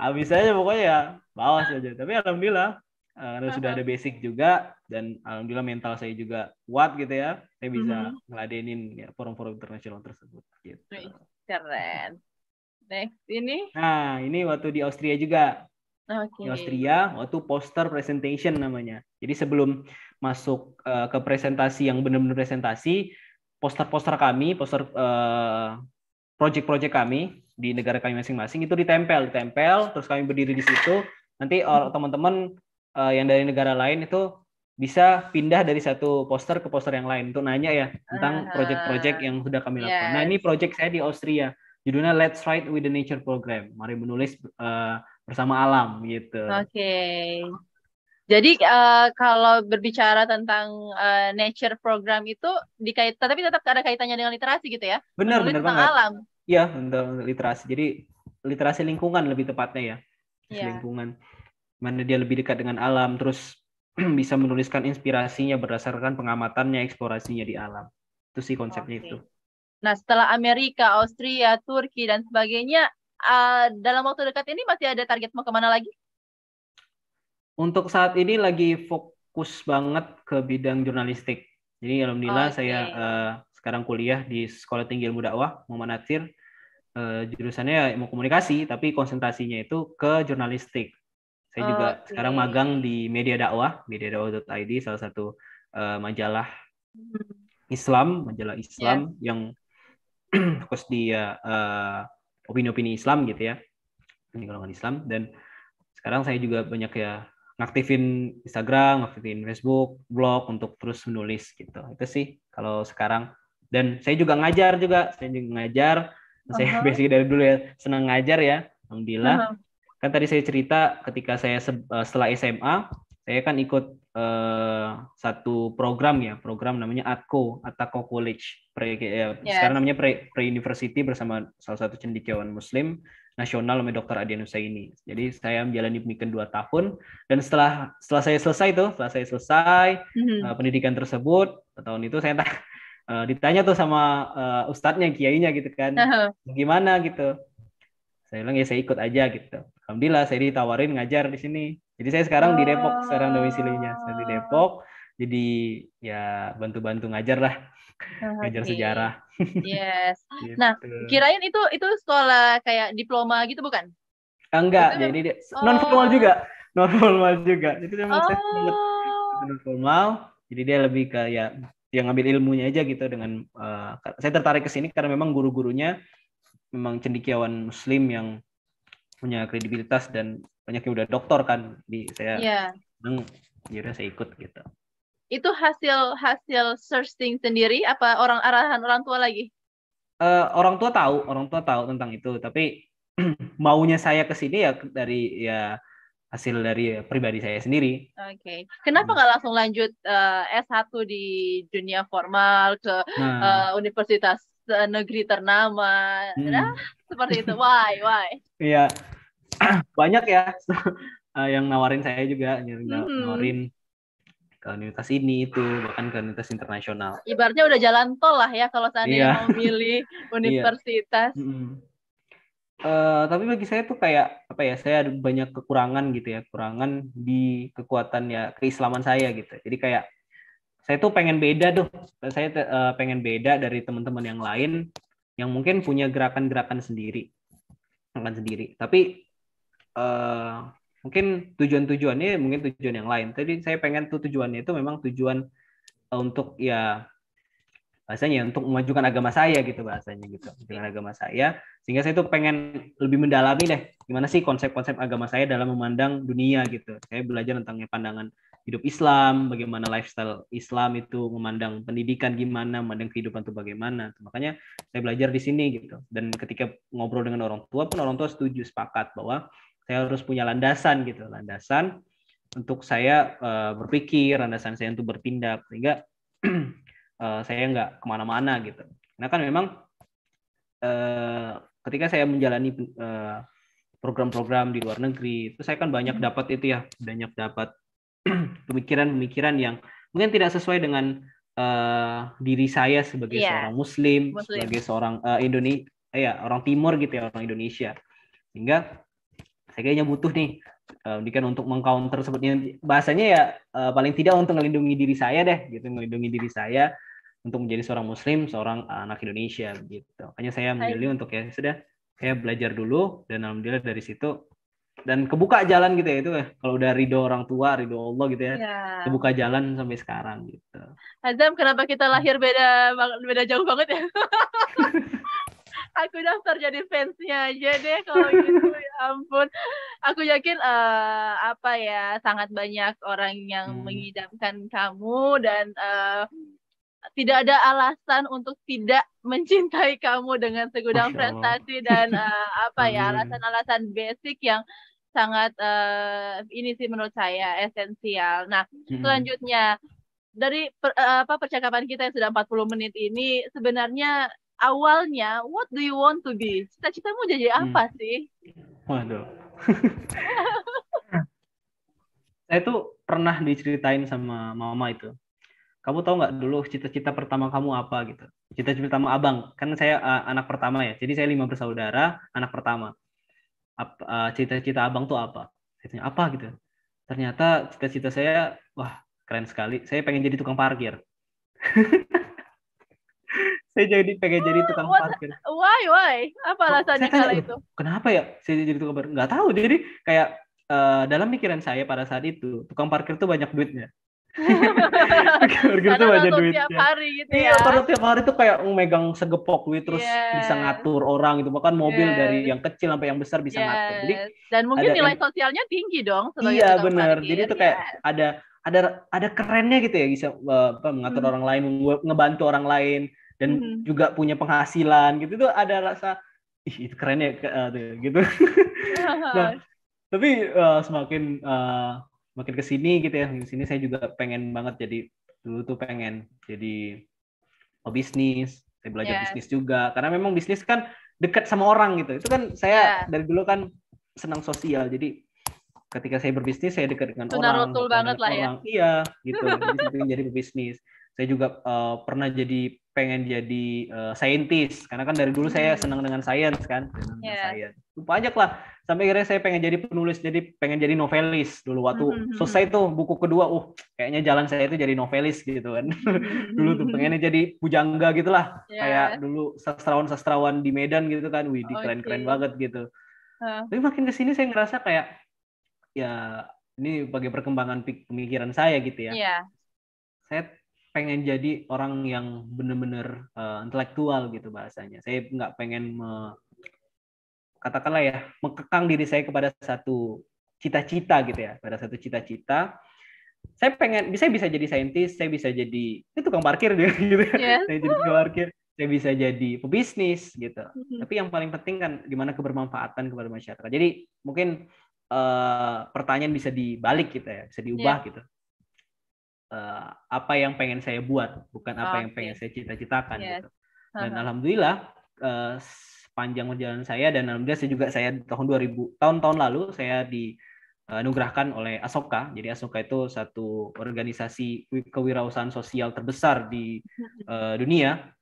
habis aja pokoknya ya bawas aja tapi alhamdulillah eh, karena uh, sudah ada basic juga dan alhamdulillah mental saya juga kuat gitu ya saya bisa mm -hmm. ngeladenin ya forum-forum internasional tersebut gitu keren next ini nah ini waktu di Austria juga okay. di Austria waktu poster presentation namanya jadi sebelum masuk uh, ke presentasi yang benar-benar presentasi, poster-poster kami, poster uh, project-project kami di negara kami masing-masing itu ditempel, ditempel, terus kami berdiri di situ. Nanti teman-teman uh, yang dari negara lain itu bisa pindah dari satu poster ke poster yang lain untuk nanya ya tentang ah. project-project yang sudah kami lakukan. Yes. Nah ini project saya di Austria, judulnya Let's Ride with the Nature Program. Mari menulis uh, bersama alam gitu. Oke. Okay. Jadi uh, kalau berbicara tentang uh, nature program itu dikait, tapi tetap ada kaitannya dengan literasi gitu ya? Benar, benar banget. alam. Iya, tentang literasi. Jadi literasi lingkungan lebih tepatnya ya, yeah. lingkungan. Mana dia lebih dekat dengan alam, terus bisa menuliskan inspirasinya berdasarkan pengamatannya, eksplorasinya di alam. Itu sih konsepnya okay. itu. Nah, setelah Amerika, Austria, Turki, dan sebagainya, uh, dalam waktu dekat ini masih ada target mau kemana lagi? untuk saat ini lagi fokus banget ke bidang jurnalistik. Jadi alhamdulillah okay. saya uh, sekarang kuliah di Sekolah Tinggi Ilmu Dakwah Muhammad Natsir. Uh, jurusannya ya mau komunikasi tapi konsentrasinya itu ke jurnalistik. Saya juga okay. sekarang magang di Media Dakwah, mediadakwah.id salah satu uh, majalah hmm. Islam, majalah Islam yeah. yang fokus di opini ya, opini-opini Islam gitu ya, ini golongan Islam. Dan sekarang saya juga banyak ya ngaktifin Instagram, ngaktifin Facebook, blog untuk terus menulis gitu. Itu sih kalau sekarang. Dan saya juga ngajar juga, saya juga ngajar. Uh-huh. Saya basic dari dulu ya senang ngajar ya, alhamdulillah. Uh-huh. Kan tadi saya cerita ketika saya eh, setelah SMA, saya kan ikut uh, satu program ya, program namanya ATCO, Atco College. Pre, ya, yes. Sekarang namanya pre, pre University bersama salah satu cendekiawan Muslim nasional oleh Dr. Adian ini. Jadi saya menjalani pendidikan 2 tahun dan setelah setelah saya selesai tuh, setelah saya selesai mm-hmm. uh, pendidikan tersebut tahun itu saya uh, ditanya tuh sama uh, ustadznya, kiainya gitu kan. Uh-huh. Gimana gitu. Saya bilang ya saya ikut aja gitu. Alhamdulillah saya ditawarin ngajar di sini. Jadi saya sekarang oh. di Depok, sekarang oh. domisilinya saya di Depok. Jadi ya bantu-bantu ngajar lah okay. ngajar sejarah. Yes. gitu. Nah, kirain itu itu sekolah kayak diploma gitu bukan? Enggak, jadi oh. non formal juga, non formal juga. Jadi memang oh. saya non formal. Jadi dia lebih kayak yang ngambil ilmunya aja gitu dengan uh, saya tertarik ke sini karena memang guru-gurunya memang cendikiawan muslim yang punya kredibilitas dan banyak yang udah doktor kan di saya yeah. Iya. Ya jadi saya ikut gitu itu hasil hasil searching sendiri apa orang arahan orang tua lagi? Uh, orang tua tahu, orang tua tahu tentang itu, tapi maunya saya ke sini ya dari ya hasil dari pribadi saya sendiri. Oke. Okay. Kenapa nggak langsung lanjut uh, eh, S1 di dunia formal ke nah. uh, universitas negeri ternama? Hmm. Nah, seperti itu. Why? Why? Iya. Banyak ya yang nawarin saya juga, hmm. nawarin hmm komunitas ini itu bahkan komunitas internasional. Ibaratnya udah jalan tol lah ya kalau saya yeah. mau milih iya. universitas. Yeah. Mm -hmm. Uh, eh, tapi bagi saya tuh kayak apa ya saya ada banyak kekurangan gitu ya kekurangan di kekuatan ya keislaman saya gitu jadi kayak saya tuh pengen beda tuh saya uh, pengen beda dari teman-teman yang lain yang mungkin punya gerakan-gerakan sendiri gerakan sendiri tapi uh, mungkin tujuan-tujuannya mungkin tujuan yang lain. Tadi saya pengen tuh tujuannya itu memang tujuan eh, untuk ya bahasanya ya, untuk memajukan agama saya gitu bahasanya gitu dengan agama saya sehingga saya tuh pengen lebih mendalami deh gimana sih konsep-konsep agama saya dalam memandang dunia gitu saya belajar tentangnya pandangan hidup Islam bagaimana lifestyle Islam itu memandang pendidikan gimana memandang kehidupan itu bagaimana makanya saya belajar di sini gitu dan ketika ngobrol dengan orang tua pun orang tua setuju sepakat bahwa saya harus punya landasan gitu landasan untuk saya uh, berpikir landasan saya untuk bertindak sehingga uh, saya nggak kemana-mana gitu karena kan memang uh, ketika saya menjalani program program-program di luar negeri itu saya kan banyak hmm. dapat itu ya banyak dapat pemikiran-pemikiran yang mungkin tidak sesuai dengan uh, diri saya sebagai yeah. seorang muslim, muslim sebagai seorang uh, Indonesia ya orang timur gitu ya orang Indonesia sehingga kayaknya butuh nih kan untuk mengcounter sebetulnya bahasanya ya eh, paling tidak untuk melindungi diri saya deh gitu melindungi diri saya untuk menjadi seorang muslim seorang anak Indonesia gitu hanya saya memilih untuk ya sudah saya belajar dulu dan alhamdulillah dari situ dan kebuka jalan gitu ya itu ya kalau udah ridho orang tua ridho Allah gitu ya, ya. kebuka jalan sampai sekarang gitu Azam kenapa kita lahir beda beda jauh banget ya aku daftar jadi fansnya aja deh kalau gitu ya ampun aku yakin uh, apa ya sangat banyak orang yang hmm. mengidamkan kamu dan uh, tidak ada alasan untuk tidak mencintai kamu dengan segudang prestasi dan uh, apa ya alasan-alasan basic yang sangat uh, ini sih menurut saya esensial. Nah, hmm. selanjutnya dari per, apa percakapan kita yang sudah 40 menit ini sebenarnya awalnya what do you want to be? Cita-citamu jadi hmm. apa hmm. sih? Waduh. Saya tuh pernah diceritain sama mama itu. Kamu tahu nggak dulu cita-cita pertama kamu apa gitu? Cita-cita pertama abang, kan saya uh, anak pertama ya. Jadi saya lima bersaudara, anak pertama. Eh, cita-cita uh, abang tuh apa? Cita apa gitu? Ternyata cita-cita saya, wah keren sekali. Saya pengen jadi tukang parkir. saya jadi pengen jadi tukang What? parkir. Why, why? Apa alasannya oh, kalau itu? Kenapa ya saya jadi tukang parkir? Gak tahu. Jadi kayak uh, dalam pikiran saya pada saat itu, tukang parkir tuh banyak duitnya. parkir tuh banyak duitnya. Tiap hari gitu iya, ya. Iya, karena tiap hari tuh kayak megang segepok duit terus yeah. bisa ngatur orang gitu. Bahkan mobil yeah. dari yang kecil sampai yang besar bisa yes. ngatur. Jadi dan mungkin nilai yang... sosialnya tinggi dong Iya, benar. Jadi itu kayak yes. ada ada ada kerennya gitu ya bisa uh, apa, mengatur hmm. orang lain, ngebantu orang lain, dan hmm. juga punya penghasilan gitu tuh ada rasa ih itu keren ya eh, gitu nah, tapi uh, semakin uh, eh, makin kesini gitu ya di sini saya juga pengen banget jadi dulu tuh pengen jadi pebisnis saya belajar yes. bisnis juga karena memang bisnis kan dekat sama orang gitu itu kan saya yeah. dari dulu kan senang sosial jadi ketika saya berbisnis saya dekat dengan Tunar orang betul banget lah ya iya gitu jadi saya jadi berbisnis saya juga uh, pernah jadi pengen jadi uh, eh, saintis karena kan dari dulu saya hmm. senang dengan sains kan yeah. sains lupa aja lah sampai akhirnya saya pengen jadi penulis jadi pengen jadi novelis dulu waktu -hmm. hmm, hmm. selesai tuh buku kedua uh kayaknya jalan saya itu jadi novelis gitu kan dulu tuh pengennya jadi pujangga gitulah yeah. kayak dulu sastrawan sastrawan di Medan gitu kan wih keren keren banget gitu uh. tapi makin kesini saya ngerasa kayak ya ini bagi perkembangan pemikiran saya gitu ya yeah. saya pengen jadi orang yang benar-benar uh, eh, intelektual gitu bahasanya. Saya nggak pengen me, katakanlah ya mengekang diri saya kepada satu cita-cita gitu ya, pada satu cita-cita. Saya pengen bisa bisa jadi saintis, saya bisa jadi itu tukang parkir gitu. Yeah. saya jadi tukang parkir, saya bisa jadi pebisnis gitu. Mm-hmm. Tapi yang paling penting kan gimana kebermanfaatan kepada masyarakat. Jadi mungkin uh, pertanyaan bisa dibalik gitu ya, bisa diubah yeah. gitu uh, apa yang pengen saya buat, bukan apa okay. yang pengen saya cita-citakan yes. gitu. Dan uh-huh. alhamdulillah uh, sepanjang perjalanan saya dan alhamdulillah saya juga saya tahun 2000 tahun-tahun lalu saya di eh, oleh Asoka. Jadi Asoka itu satu organisasi kewirausahaan sosial terbesar di uh, dunia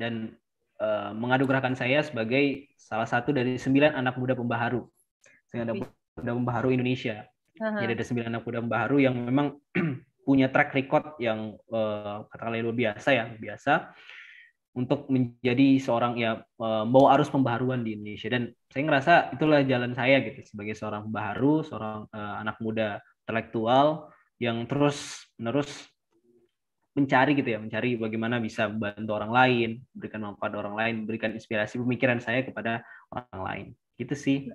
dan uh, mengadugerahkan saya sebagai salah satu dari sembilan anak muda pembaharu, anak muda pembaharu Indonesia. Uh -huh. Jadi uh-huh. ada sembilan anak muda pembaharu yang memang punya track record yang uh, katakanlah luar biasa ya biasa untuk menjadi seorang ya eh, bawa arus pembaharuan di Indonesia dan saya ngerasa itulah jalan saya gitu sebagai seorang pembaharu seorang uh, anak muda intelektual yang terus menerus mencari gitu ya mencari bagaimana bisa membantu orang lain berikan manfaat orang lain berikan inspirasi pemikiran saya kepada orang lain gitu sih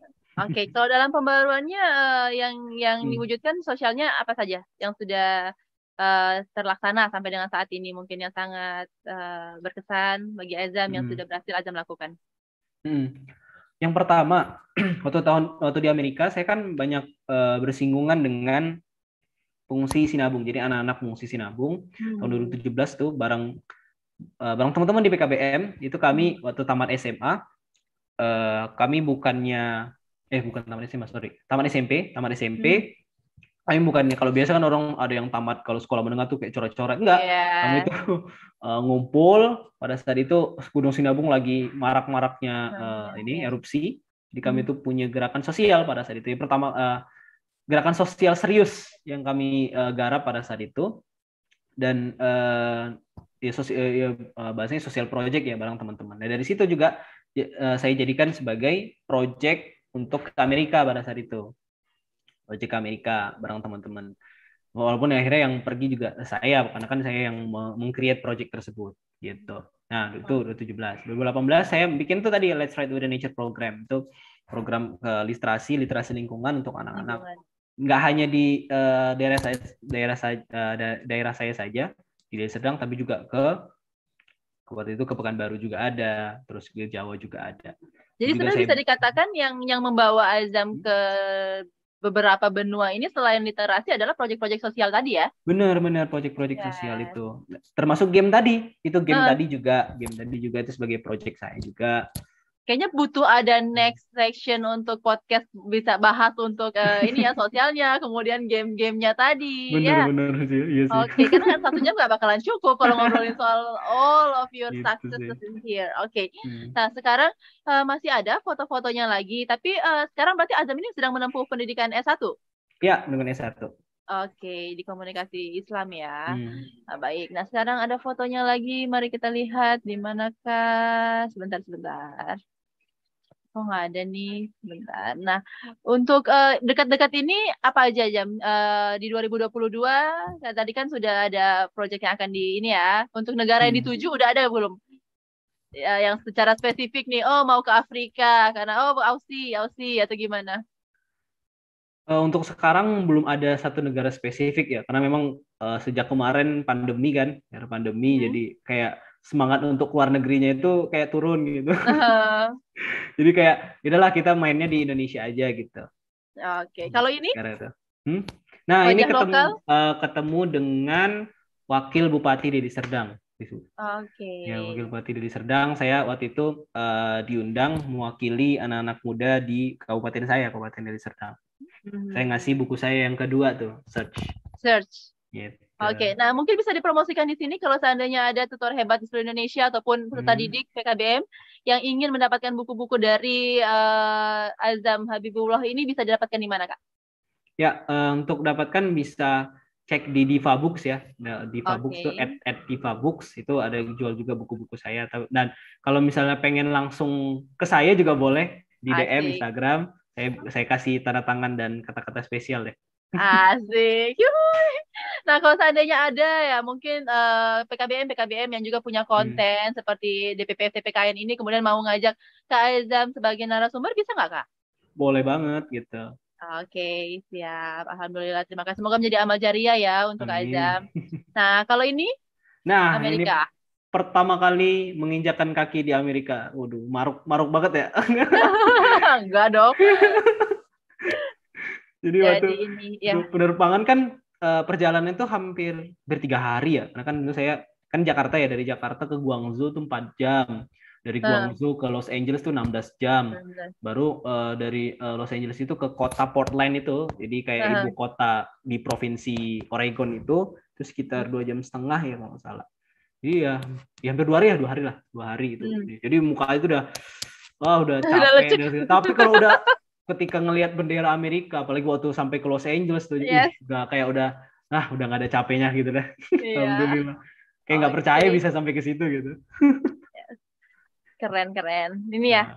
Oke, okay. kalau dalam pembaruannya uh, yang yang hmm. diwujudkan sosialnya apa saja yang sudah uh, terlaksana sampai dengan saat ini mungkin yang sangat uh, berkesan bagi Azam hmm. yang sudah berhasil Azam lakukan. Hmm. Yang pertama, waktu tahun waktu di Amerika saya kan banyak uh, bersinggungan dengan pengungsi sinabung. Jadi anak-anak pengungsi sinabung hmm. tahun 2017 tuh bareng uh, bareng teman-teman di PKBM itu kami hmm. waktu tamat SMA kami bukannya eh bukan taman SMA sorry taman SMP taman SMP hmm. Ayo bukannya kalau biasa kan orang ada yang tamat kalau sekolah menengah tuh kayak coret-coret enggak. Yeah. Kami itu uh, ngumpul pada saat itu Gunung Sinabung lagi marak-maraknya uh, ini iya. erupsi. Jadi kami itu hmm. punya gerakan sosial pada saat itu. Yang pertama uh, gerakan sosial serius yang kami uh, garap pada saat itu dan uh, ya, sosial, ya bahasanya sosial project ya bareng teman-teman. Nah dari situ juga ya, saya jadikan sebagai project untuk ke Amerika pada saat itu. Ojek ke Amerika bareng teman-teman. Walaupun akhirnya yang pergi juga saya, karena kan saya yang meng-create project tersebut gitu. Nah, itu 2017. Hmm. 2018 saya bikin tuh tadi Let's Ride with the Nature program. Itu program ke eh, literasi, literasi lingkungan untuk anak-anak. Nggak hanya di uh, daerah saya daerah saya eh, uh, daerah saya saja, di Deli Sedang tapi juga ke waktu itu ke Pekanbaru juga ada, terus ke Jawa juga ada. Jadi sebenarnya saya... bisa dikatakan yang yang membawa Azam hmm. ke beberapa benua ini selain literasi adalah proyek-proyek sosial tadi ya? Benar, benar proyek-proyek yes. Iya. sosial itu. Termasuk game tadi. Itu game uh. tadi juga, game tadi juga itu sebagai proyek saya juga kayaknya butuh ada next section untuk podcast bisa bahas untuk uh, ini ya sosialnya, kemudian game-gamenya tadi. Bener, ya. bener iya Oke, okay, karena kan satu jam gak bakalan cukup kalau ngobrolin soal all of your gitu successes in here. Oke, okay. hmm. nah sekarang uh, masih ada foto-fotonya lagi, tapi uh, sekarang berarti Azam ini sedang menempuh pendidikan S1? Ya, dengan S1. Oke, di komunikasi Islam ya. Hmm. Nah, baik. Nah, sekarang ada fotonya lagi. Mari kita lihat di manakah. Sebentar, sebentar kok nggak ada nih bentar nah untuk dekat eh, dekat-dekat ini apa aja jam uh, di 2022 nah, kan tadi kan sudah ada proyek yang akan di ini ya untuk negara yang hmm. dituju udah ada belum ya, yang secara spesifik nih oh mau ke Afrika karena oh Aussie Aussie atau gimana eh, untuk sekarang belum ada satu negara spesifik ya, karena memang uh, sejak kemarin pandemi kan, era pandemi, hmm. jadi kayak semangat untuk luar negerinya itu kayak turun gitu. Uh. Jadi kayak udahlah kita mainnya di Indonesia aja gitu. Oke, okay. kalau ini? Hmm? Nah, Wajah ini ketemu Uh, ketemu dengan wakil bupati di Serdang. Oke. Okay. Ya, wakil bupati di Serdang saya waktu itu uh, diundang mewakili anak-anak muda di kabupaten saya, Kabupaten Deli Serdang. Mm -hmm. Saya ngasih buku saya yang kedua tuh, Search. Search. Gitu. Oke, okay. nah mungkin bisa dipromosikan di sini kalau seandainya ada tutor hebat di seluruh Indonesia ataupun peserta hmm. didik PKBM yang ingin mendapatkan buku-buku dari uh, Azam Habibullah ini bisa didapatkan di mana kak? Ya, uh, untuk dapatkan bisa cek di Diva Books ya. Nah, Diva okay. Books itu at, at Diva Books itu ada jual juga buku-buku saya. Dan kalau misalnya pengen langsung ke saya juga boleh di DM Asik. Instagram. Saya saya kasih tanda tangan dan kata-kata spesial deh. Ya. Asik. Yuhui. Nah, kalau seandainya ada ya mungkin uh, eh, PKBM PKBM yang juga punya hmm. konten hmm. seperti DPP FTPKN ini kemudian mau ngajak Kak Azam sebagai narasumber bisa nggak Kak? Boleh banget gitu. Oke, okay, siap. Alhamdulillah. Terima kasih. Semoga menjadi amal jariah ya untuk Kak Azam. Nah, kalau ini Nah, Amerika. Ini pertama kali menginjakan kaki di Amerika. Waduh, maruk maruk banget ya. Enggak dong. Jadi waktu ini, ya. penerbangan kan uh, eh, perjalanan itu hampir bertiga hari ya. Karena kan itu saya kan Jakarta ya dari Jakarta ke Guangzhou itu 4 jam. Dari Guangzhou ke Los Angeles tuh 16 jam. Baru uh, dari uh, Los Angeles itu ke kota Portland itu. Jadi kayak uh. ibu kota di provinsi Oregon itu itu sekitar dua jam setengah ya kalau salah. Jadi ya, ya, hampir dua hari ya, dua hari lah, dua hari itu. Hmm. Jadi muka itu udah wah oh, udah capek. Udah tapi kalau udah ketika ngelihat bendera Amerika apalagi waktu sampai ke Los Angeles tuh yes. kayak udah nah udah nggak ada capeknya gitu deh yeah. alhamdulillah kayak nggak oh, percaya okay. Iya. bisa sampai ke situ gitu keren keren ini ya nah,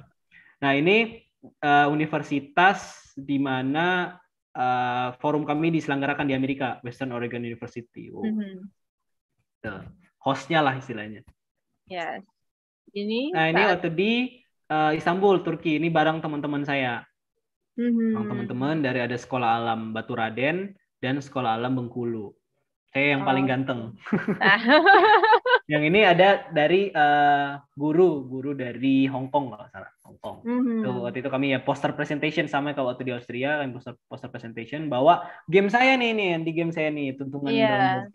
nah ini uh, universitas di mana uh, forum kami diselenggarakan di Amerika Western Oregon University wow. mm -hmm. hostnya lah istilahnya yes ini nah ini waktu di uh, Istanbul Turki ini barang teman-teman saya mm-hmm. teman-teman dari ada sekolah alam Batu Raden dan sekolah alam Bengkulu. Saya yang oh. paling ganteng. yang ini ada dari guru eh, guru guru dari Hong Kong kalau salah Hong Kong. Mm-hmm. Tuh, waktu itu kami ya poster presentation sama kalau waktu di Austria kan poster poster presentation bahwa game saya nih nih yang di game saya nih tuntungan yeah. dalam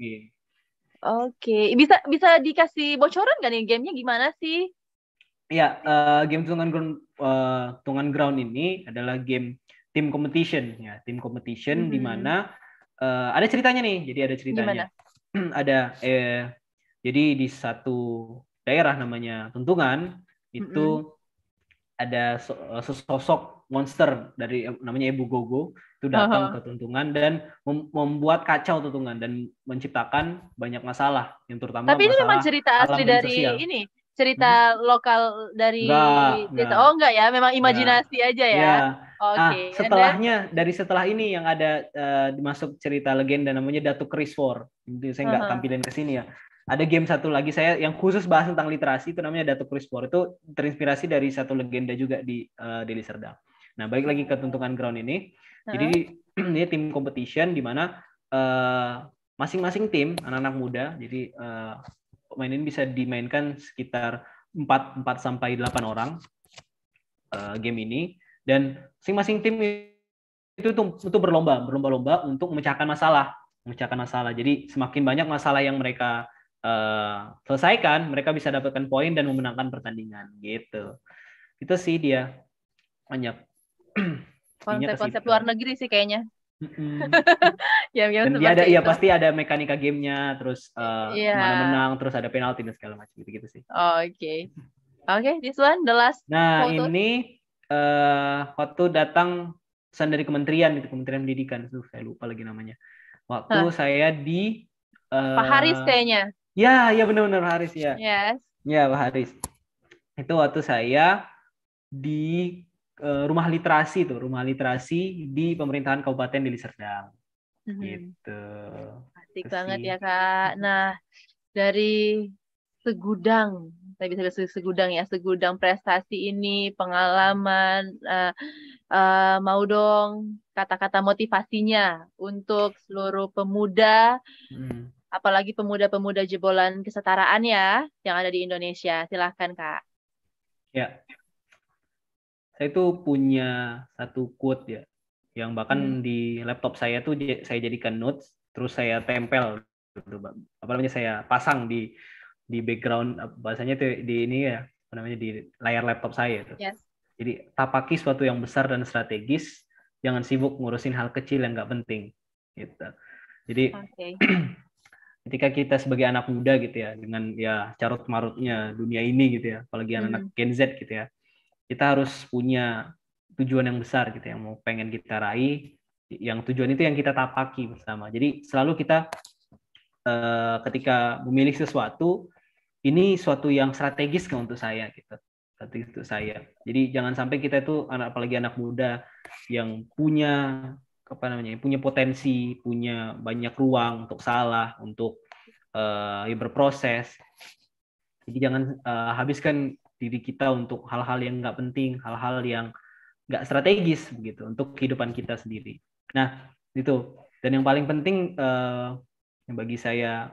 Oke, okay. bisa bisa dikasih bocoran gak nih gamenya gimana sih? Ya, uh, game Tungan Ground uh, Tungan Ground ini adalah game tim competition ya, tim competition -hmm. di mm-hmm. mana uh, ada ceritanya nih. Jadi ada ceritanya. Gimana? ada eh jadi di satu daerah namanya Tuntungan itu mm -hmm. ada sesosok monster dari namanya Ibu Gogo itu datang uh -huh. ke Tuntungan dan mem membuat kacau Tuntungan dan menciptakan banyak masalah yang terutama Tapi ini memang cerita asli dari sosial. ini cerita hmm. lokal dari enggak, cerita enggak. oh enggak ya memang imajinasi enggak. aja ya, ya. oke okay. Ah, setelahnya then... dari setelah ini yang ada uh, masuk cerita legenda namanya Datuk Chris War itu saya nggak uh -huh. tampilin ke sini ya ada game satu lagi saya yang khusus bahas tentang literasi itu namanya Datuk Chris War itu terinspirasi dari satu legenda juga di uh, Deli Serdang nah balik lagi ke tuntutan ground ini uh -huh. jadi uh-huh. ini tim competition di mana uh, masing-masing tim anak-anak muda jadi uh, pemain ini bisa dimainkan sekitar 4 4 sampai 8 orang uh, game ini dan masing-masing tim itu itu berlomba berlomba-lomba untuk memecahkan masalah memecahkan masalah jadi semakin banyak masalah yang mereka uh, selesaikan mereka bisa dapatkan poin dan memenangkan pertandingan gitu itu sih dia banyak konsep-konsep luar negeri sih kayaknya Mm-hmm. Game-game ya, dan dia ya ada, ya pasti ada mekanika gamenya, terus uh, eh, yeah. Iya. mana menang, terus ada penalti dan segala macam gitu-gitu sih. Oke, oh, oke, okay. okay, this one the last. Nah photo. ini eh, uh, waktu datang pesan dari kementerian itu kementerian pendidikan, tuh saya lupa lagi namanya. Waktu huh. saya di uh, Pak Haris eh, kayaknya. Ya, ya benar-benar Haris ya. Yes. Ya Pak Haris. Itu waktu saya di Eh, rumah literasi tuh, rumah literasi di pemerintahan Kabupaten Deli Serdang. Hmm. Gitu. Asik Terus banget ya, Kak. Mhm. Nah, dari segudang, saya bisa lihat segudang ya, segudang prestasi ini, pengalaman, uh, uh, mau dong kata-kata motivasinya untuk seluruh pemuda, hmm. apalagi pemuda-pemuda jebolan kesetaraan ya, yang ada di Indonesia. Silahkan, Kak. Ya, saya tuh punya satu quote ya yang bahkan hmm. di laptop saya tuh saya jadikan notes terus saya tempel gitu, apa namanya saya pasang di di background bahasanya tuh di ini ya apa namanya di layar laptop saya tuh. Yes. Jadi tapaki suatu yang besar dan strategis, jangan sibuk ngurusin hal kecil yang nggak penting gitu. Jadi okay. ketika kita sebagai anak muda gitu ya dengan ya carut marutnya dunia ini gitu ya, apalagi hmm. anak Gen Z gitu ya kita harus punya tujuan yang besar gitu yang mau pengen kita raih yang tujuan itu yang kita tapaki bersama jadi selalu kita eh, ketika memilih sesuatu ini suatu yang strategis kan untuk saya gitu seperti untuk saya jadi jangan sampai kita itu anak apalagi anak muda yang punya apa namanya punya potensi punya banyak ruang untuk salah untuk uh, berproses jadi jangan uh, habiskan diri kita untuk hal-hal yang nggak penting, hal-hal yang nggak strategis begitu untuk kehidupan kita sendiri. Nah itu dan yang paling penting eh, bagi saya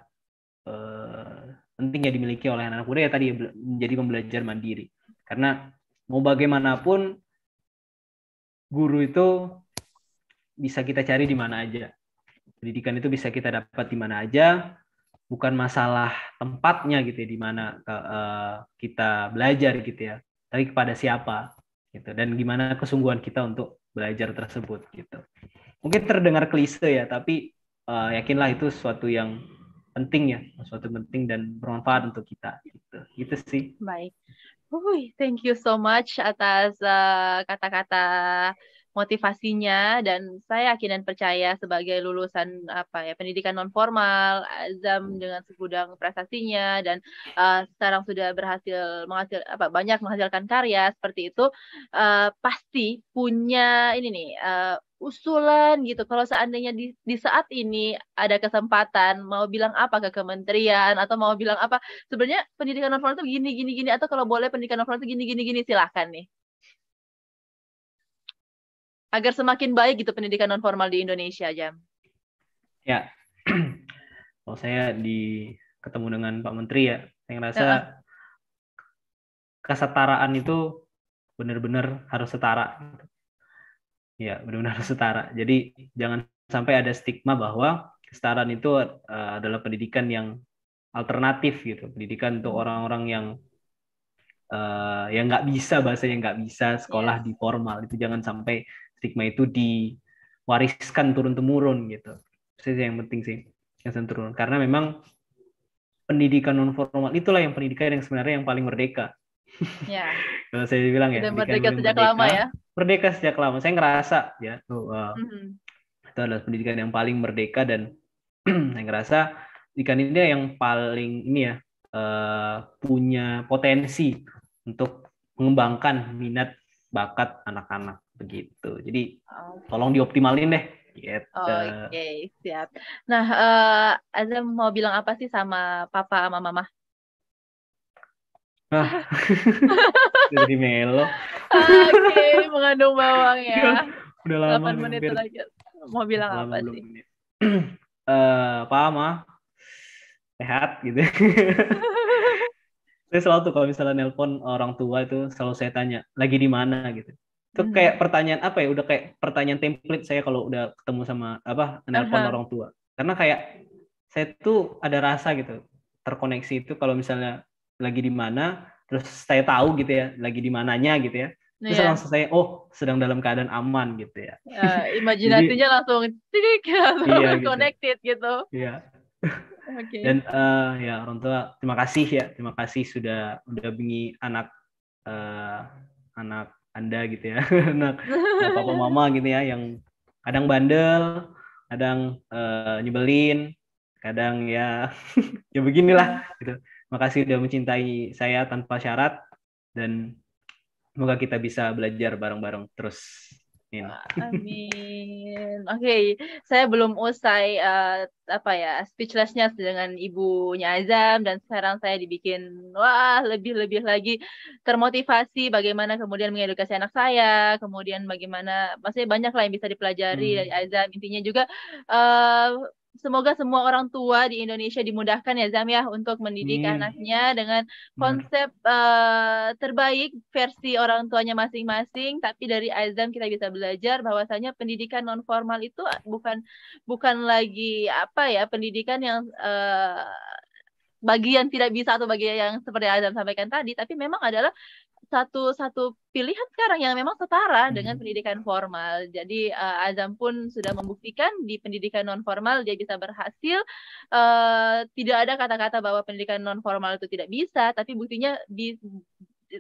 eh, penting dimiliki oleh anak muda ya tadi menjadi pembelajar mandiri karena mau bagaimanapun guru itu bisa kita cari di mana aja pendidikan itu bisa kita dapat di mana aja bukan masalah tempatnya gitu ya di mana uh, kita belajar gitu ya tapi kepada siapa gitu dan gimana kesungguhan kita untuk belajar tersebut gitu mungkin terdengar klise ya tapi uh, yakinlah itu sesuatu yang penting ya sesuatu penting dan bermanfaat untuk kita gitu gitu sih baik Uy, thank you so much atas eh, kata-kata uh, kata -kata motivasinya dan saya yakin dan percaya sebagai lulusan apa ya pendidikan non formal Azam dengan segudang prestasinya dan uh, sekarang sudah berhasil menghasil apa banyak menghasilkan karya seperti itu uh, pasti punya ini nih uh, usulan gitu kalau seandainya di, di saat ini ada kesempatan mau bilang apa ke kementerian atau mau bilang apa sebenarnya pendidikan non formal itu gini gini gini atau kalau boleh pendidikan non formal itu gini gini gini silahkan nih agar semakin baik gitu pendidikan non formal di Indonesia, Jam? Ya, kalau saya di ketemu dengan Pak Menteri ya, saya rasa uh. kesetaraan itu benar-benar harus setara. Ya, benar-benar harus setara. Jadi jangan sampai ada stigma bahwa kesetaraan itu uh, adalah pendidikan yang alternatif gitu, pendidikan untuk orang-orang yang uh, yang nggak bisa bahasa yang nggak bisa sekolah di formal itu jangan sampai stigma itu diwariskan turun temurun gitu Saya yang penting sih yang turun karena memang pendidikan non formal itulah yang pendidikan yang sebenarnya yang paling merdeka ya kalau saya bilang ya merdeka sejak merdeka, lama ya merdeka sejak lama saya ngerasa ya tuh uh, mm -hmm. itu adalah pendidikan yang paling merdeka dan saya ngerasa ikan ini yang paling ini ya uh, punya potensi untuk mengembangkan minat bakat anak-anak begitu. Jadi okay. tolong dioptimalin deh. Gitu. Oke, okay, siap. Nah, uh, Azam mau bilang apa sih sama papa sama mama? Nah, jadi melo. Oke, okay, mengandung bawang ya. Udah lama. 8 menit lagi. Mau bilang Udah apa sih? Eh, uh, Pak sehat gitu. saya selalu tuh kalau misalnya nelpon orang tua itu selalu saya tanya lagi di mana gitu itu hmm. kayak pertanyaan apa ya udah kayak pertanyaan template saya kalau udah ketemu sama apa nelpon uh orang tua karena kayak saya tuh ada rasa gitu terkoneksi itu kalau misalnya lagi di mana terus saya tahu gitu ya lagi di mananya gitu ya nah, terus yeah. langsung saya oh sedang dalam keadaan aman gitu ya uh, imajinasinya Jadi, langsung tidak langsung iya, gitu. gitu iya okay. dan uh, ya orang tua terima kasih ya terima kasih sudah udah bingi anak uh, anak anda gitu ya anak nah, papa mama gitu ya yang kadang bandel kadang uh, nyebelin kadang ya ya beginilah gitu makasih udah mencintai saya tanpa syarat dan semoga kita bisa belajar bareng-bareng terus Amin. Amin. Oke, okay. saya belum usai uh, apa ya speechlessnya dengan ibunya Azam dan sekarang saya dibikin wah lebih lebih lagi termotivasi bagaimana kemudian mengedukasi anak saya, kemudian bagaimana maksudnya banyak lah yang bisa dipelajari hmm. dari Azam. Intinya juga uh, semoga semua orang tua di Indonesia dimudahkan ya Zam ya untuk mendidik hmm. anaknya dengan konsep hmm. uh, terbaik versi orang tuanya masing-masing tapi dari Azam kita bisa belajar bahwasanya pendidikan non formal itu ah, bukan bukan lagi apa ya pendidikan yang uh, eh, bagi tidak bisa atau bagian yang seperti Azam sampaikan tadi tapi memang adalah satu satu pilihan sekarang yang memang setara hmm. dengan pendidikan formal. Jadi uh, Azam pun sudah membuktikan di pendidikan non formal dia bisa berhasil. Uh, tidak ada kata-kata bahwa pendidikan non formal itu tidak bisa, tapi buktinya di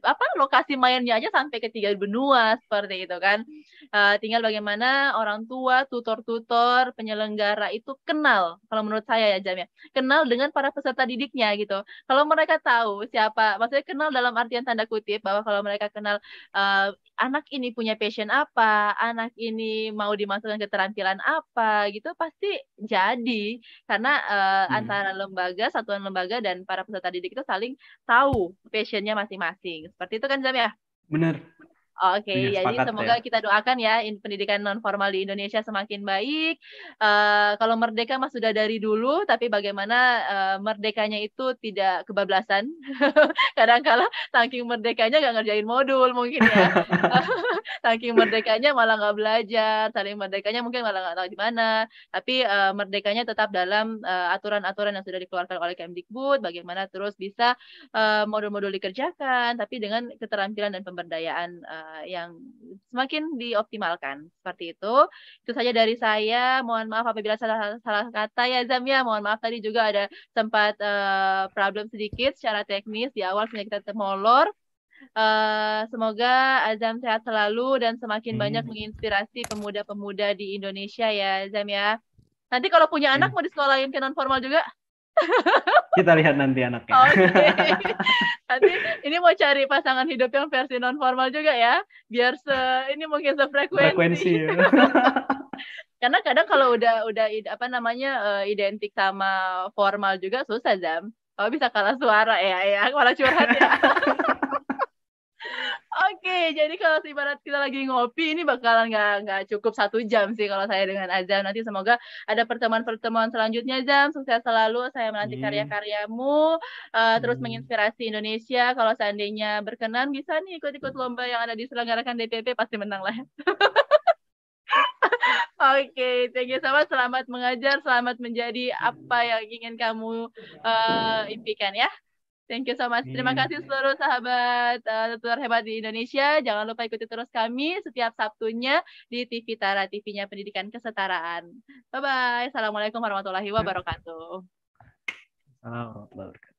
apa lokasi mainnya aja sampai ke tiga benua seperti itu kan. Uh, tinggal bagaimana orang tua, tutor-tutor, penyelenggara itu kenal kalau menurut saya ya jamnya Kenal dengan para peserta didiknya gitu. Kalau mereka tahu siapa, maksudnya kenal dalam artian tanda kutip bahwa kalau mereka kenal uh, anak ini punya passion apa, anak ini mau dimasukkan keterampilan apa gitu pasti jadi karena uh, hmm. antara lembaga, satuan lembaga dan para peserta didik itu saling tahu passionnya masing-masing seperti itu kan Zam ya? Benar. Oke, okay, iya, ya, jadi semoga ya. kita doakan ya pendidikan non formal di Indonesia semakin baik. Uh, kalau merdeka mas sudah dari dulu, tapi bagaimana uh, merdekanya itu tidak kebablasan. Kadang-kala saking merdekanya nggak ngerjain modul mungkin ya. saking merdekanya malah nggak belajar, saling merdekanya mungkin malah nggak tahu di mana. Tapi uh, merdekanya tetap dalam eh, aturan-aturan uh, yang sudah dikeluarkan oleh Kemdikbud, bagaimana terus bisa modul eh, modul-modul dikerjakan, tapi dengan keterampilan dan pemberdayaan uh, yang semakin dioptimalkan seperti itu. Itu saja dari saya. Mohon maaf apabila salah salah kata ya Zam ya. Mohon maaf tadi juga ada sempat uh, problem sedikit secara teknis di awal punya kita molor Uh, semoga Azam sehat selalu dan semakin hmm. banyak menginspirasi pemuda-pemuda di Indonesia ya, Azam ya. Nanti kalau punya anak hmm. mau disekolahin ke non juga? Kita lihat nanti anaknya. oke okay. nanti ini mau cari pasangan hidup yang versi nonformal juga ya, biar se ini mungkin sefrekuensi. Frekuensi. Karena kadang kalau udah udah apa namanya eh, identik sama formal juga susah Zam. kalau bisa kalah suara ya, ya malah curhat ya. Oke, jadi kalau ibarat kita lagi ngopi ini bakalan nggak nggak cukup satu jam sih kalau saya dengan Azam. Nanti semoga ada pertemuan-pertemuan selanjutnya Azam. Sukses selalu, saya menanti hmm. karya-karyamu, uh, terus menginspirasi Indonesia. Kalau seandainya berkenan bisa nih ikut-ikut lomba yang ada diselenggarakan DPP pasti menang lah. Oke, okay, thank you sama. Selamat mengajar, selamat menjadi apa yang ingin kamu uh, impikan ya. Thank you so much. Terima iya. kasih seluruh sahabat uh, eh, tutor hebat di Indonesia. Jangan lupa ikuti terus kami setiap Sabtunya di TV Tara TV-nya Pendidikan Kesetaraan. Bye bye. Assalamualaikum warahmatullahi iya. wabarakatuh. Assalamualaikum warahmatullahi wabarakatuh.